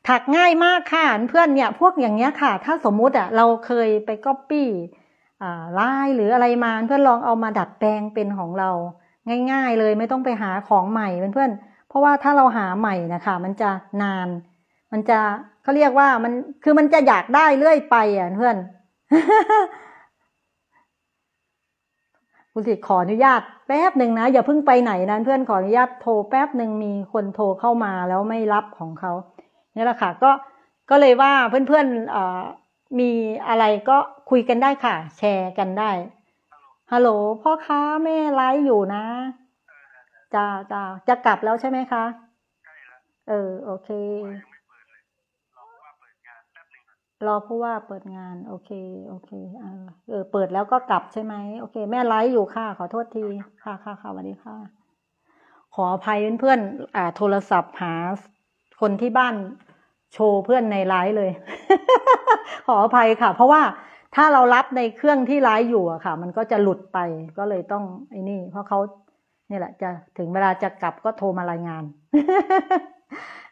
S1: ถักง่ายมากค่ะเพื่อนเนี่ย พวกอย่างเนี้ยค่ะ ถ้าสมมุติอ่ะ เราเคยไปก๊อปปี้ลายหรืออะไรมาเพื่อนลองเอามาดัดแปลงเป็นของเรา ง่าย ๆเลยไม่ต้องไปหาของใหม่เพื่อนราะว่าถ้าเราหาใหม่นะคะมันจะนาน มันจะเขาเรียกว่ามันคือมันจะอยากได้เรื่อยไป อ่ะเพื่อนคุณสิขออนุญาตแป๊บหนึ่งนะ อย่าเพิ่งไปไหนนะเพื่อนขออนุญาตโทรแป๊บหนึ่งมีคนโทรเข้ามาแล้วไม่รับของเขาเนี่แหละค่ะ ก็ก็เลยว่าเพื่อนๆมีอะไรก็คุยกันได้ค่ะ แชร์กันได้ฮัลโหลพ่อค้าแม่ไลฟ์อยู่นะจ้าจ้าจะกลับแล้วใช่ไหมคะใช่แล้วเออโอเครอผู้ว่าเปิดงาน โอเคโอเค เออ เปิดแล้วก็กลับใช่ไหมโอเคแม่ไลฟ์อยู่ค่ะ ขอโทษทีค่ะค่ะค่ะสวัสดีค่ะ ขออภัยเพื่อนๆอ่าโทรศัพท์หาคนที่บ้านโชว์เพื่อนในไลฟ์เลยขออภัยค่ะ เพราะว่าถ้าเรารับในเครื่องที่ไลฟ์อยู่อะค่ะ มันก็จะหลุดไปก็เลยต้องไอ้นี่ เพราะเขานี่แหละจะถึงเวลาจะกลับก็โทรมารายงาน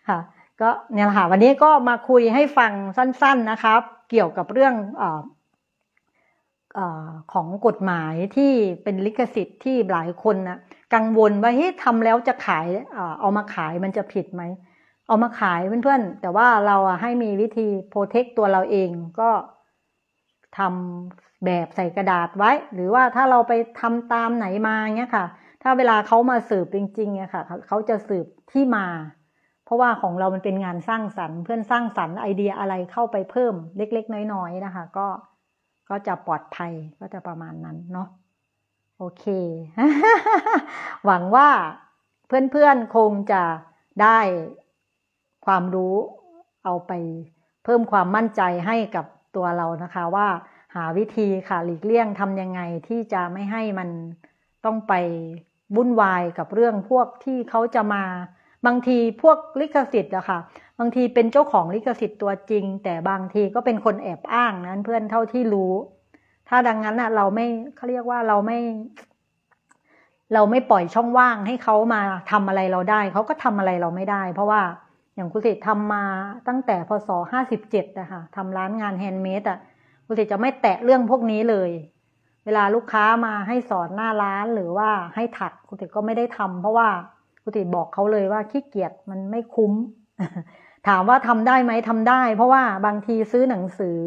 S1: ค่ะ ก็เนี่ยค่ะวันนี้ก็มาคุยให้ฟังสั้นๆนะครับ เกี่ยวกับเรื่องออของกฎหมายที่เป็นลิขสิทธิ์ที่หลายคนนะกังวลว่าเฮ้ยทำแล้วจะขายเอามาขายมันจะผิดไหม เอามาขายเพื่อนๆ แต่ว่าเราให้มีวิธีโปรเทคตัวเราเองก็ทำแบบใส่กระดาษไว้ หรือว่าถ้าเราไปทำตามไหนมาเงี้ยค่ะถ้าเวลาเขามาสืบจริงๆเนี่ยค่ะเขาจะสืบที่มา เพราะว่าของเรามันเป็นงานสร้างสรรค์เพื่อนสร้างสรรค์ไอเดียอะไรเข้าไปเพิ่ม เล็กๆน้อยๆนะคะ ก็ก็จะปลอดภัยก็จะประมาณนั้นเนาะโอเคหวังว่าเพื่อนๆคงจะได้ความรู้เอาไปเพิ่มความมั่นใจให้กับตัวเรานะคะ ว่าหาวิธีค่ะหลีกเลี่ยงทำยังไงที่จะไม่ให้มันต้องไปวุ่นวายกับเรื่องพวกที่เขาจะมา บางทีพวกลิขสิทธิ์อะค่ะ บางทีเป็นเจ้าของลิขสิทธิ์ตัวจริง แต่บางทีก็เป็นคนแอบอ้างนั้นเพื่อนเท่าที่รู้ ถ้าดังนั้นอะเราไม่เขาเรียกว่าเราไม่ เราไม่ปล่อยช่องว่างให้เขามาทำอะไรเราได้เขาก็ทำอะไรเราไม่ได้ เพราะว่าอย่างคุณสิทธิ์ทำมาตั้งแต่พศห้าสิบเจ็ดนะคะทำร้านงานแฮนด์เมดอะคุณสิทธิ์จะไม่แตะเรื่องพวกนี้เลยเวลาลูกค้ามาให้สอนหน้าร้านหรือว่าให้ถักกุติก็ไม่ได้ทำ เพราะว่ากุติบอกเขาเลยว่าขี้เกียจมันไม่คุ้มถามว่าทำได้ไหมทำได้ เพราะว่าบางทีซื้อหนังสือ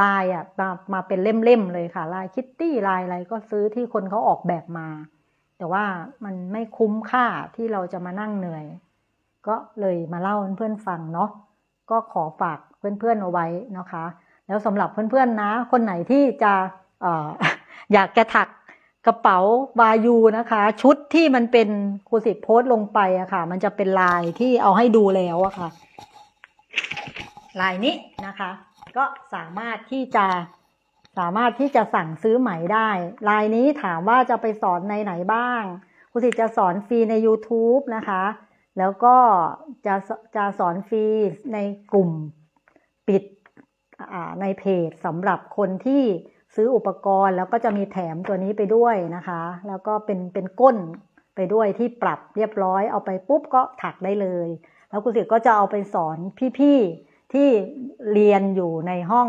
S1: ลายอ่ะมามาเป็นเล่มๆเลยค่ะ ลายคิตตี้ลายอะไรก็ซื้อที่คนเขาออกแบบมา แต่ว่ามันไม่คุ้มค่าที่เราจะมานั่งเหนื่อย ก็เลยมาเล่าเพื่อนๆฟังเนาะก็ขอฝากเพื่อนๆเอาไว้นะคะ แล้วสำหรับเพื่อนๆนะ คนไหนที่จะอยากจะถักกระเป๋าวายูนะคะ ชุดที่มันเป็นครูสิโพสต์ลงไปอะค่ะ มันจะเป็นลายที่เอาให้ดูแล้วอะค่ะ ลายนี้นะคะ ก็สามารถที่จะสามารถที่จะสั่งซื้อไหมได้ ลายนี้ถามว่าจะไปสอนในไหนบ้างครูสิจะสอนฟรีใน YouTube นะคะ แล้วก็จะจะสอนฟรีในกลุ่ม ปิดในเพจสำหรับคนที่ซื้ออุปกรณ์แล้วก็จะมีแถมตัวนี้ไปด้วยนะคะ แล้วก็เป็นเป็นก้นไปด้วยที่ปรับเรียบร้อย เอาไปปุ๊บก็ถักได้เลย แล้วครูสิทธิ์ก็จะเอาไปสอนพี่ๆที่เรียนอยู่ในห้อง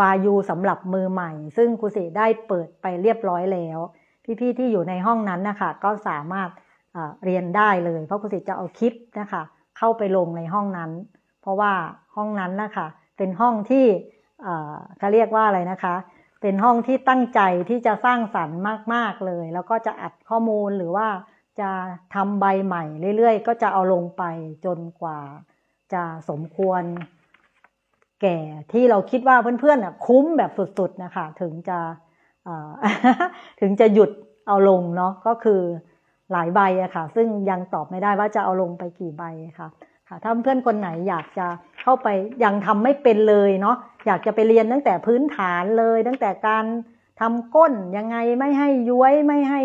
S1: วายูสำหรับมือใหม่ ซึ่งครูสิทธิ์ได้เปิดไปเรียบร้อยแล้ว พี่ๆที่อยู่ในห้องนั้นนะคะก็สามารถเรียนได้เลย เพราะครูสิทธิ์จะเอาคลิปนะคะ เข้าไปลงในห้องนั้น เพราะว่าห้องนั้นนะคะเป็นห้องที่เขาเรียกว่าอะไรนะคะเป็นห้องที่ตั้งใจที่จะสร้างสรรค์มาก ๆ เลย แล้วก็จะอัดข้อมูลหรือว่าจะทำใบใหม่เรื่อย ๆ ก็จะเอาลงไปจนกว่าจะสมควรแก่ที่เราคิดว่าเพื่อนๆคุ้มแบบสุดๆนะคะถึงจะถึงจะหยุดเอาลงเนาะก็คือหลายใบอะค่ะ ซึ่งยังตอบไม่ได้ว่าจะเอาลงไปกี่ใบค่ะค่ะถ้าเพื่อนคนไหนอยากจะเข้าไปยังทำไม่เป็นเลยเนาะอยากจะไปเรียนตั้งแต่พื้นฐานเลยตั้งแต่การทำก้นยังไงไม่ให้ย้วยไม่ให้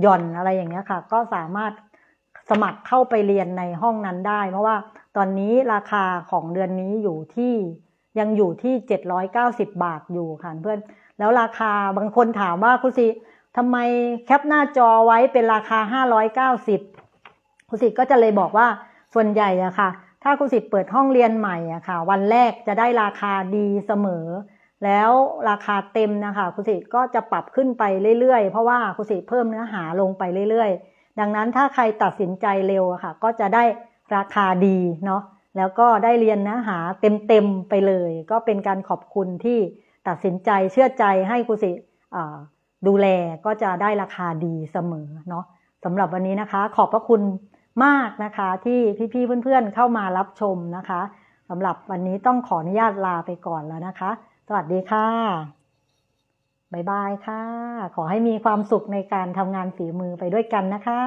S1: หย่อนอะไรอย่างเงี้ยค่ะ ก็สามารถสมัครเข้าไปเรียนในห้องนั้นได้เพราะว่าตอนนี้ราคาของเดือนนี้อยู่ที่ยังอยู่ที่ 790 บาทอยู่ค่ะเพื่อนแล้วราคาบางคนถามว่าคุณสิทำไมแคปหน้าจอไว้เป็นราคา 590คุณสิก็จะเลยบอกว่าส่วนใหญ่อะค่ะ ถ้าครูสิทธิ์เปิดห้องเรียนใหม่อะค่ะ วันแรกจะได้ราคาดีเสมอ แล้วราคาเต็มนะคะครูสิทธิ์ก็จะปรับขึ้นไปเรื่อยๆ เพราะว่าครูสิทธิ์เพิ่มเนื้อหาลงไปเรื่อย ๆ ดังนั้นถ้าใครตัดสินใจเร็วอะค่ะ ก็จะได้ราคาดีเนาะ แล้วก็ได้เรียนเนื้อหาเต็มๆไปเลย ก็เป็นการขอบคุณที่ตัดสินใจเชื่อใจให้ครูสิทธิ์ดูแล ก็จะได้ราคาดีเสมอเนาะสำหรับวันนี้นะคะขอบพระคุณมากนะคะ ที่พี่ๆเพื่อนๆเข้ามารับชมนะคะสำหรับวันนี้ต้องขออนุญาตลาไปก่อนแล้วนะคะ สวัสดีค่ะบายบายค่ะ ขอให้มีความสุขในการทำงานฝีมือไปด้วยกันนะคะ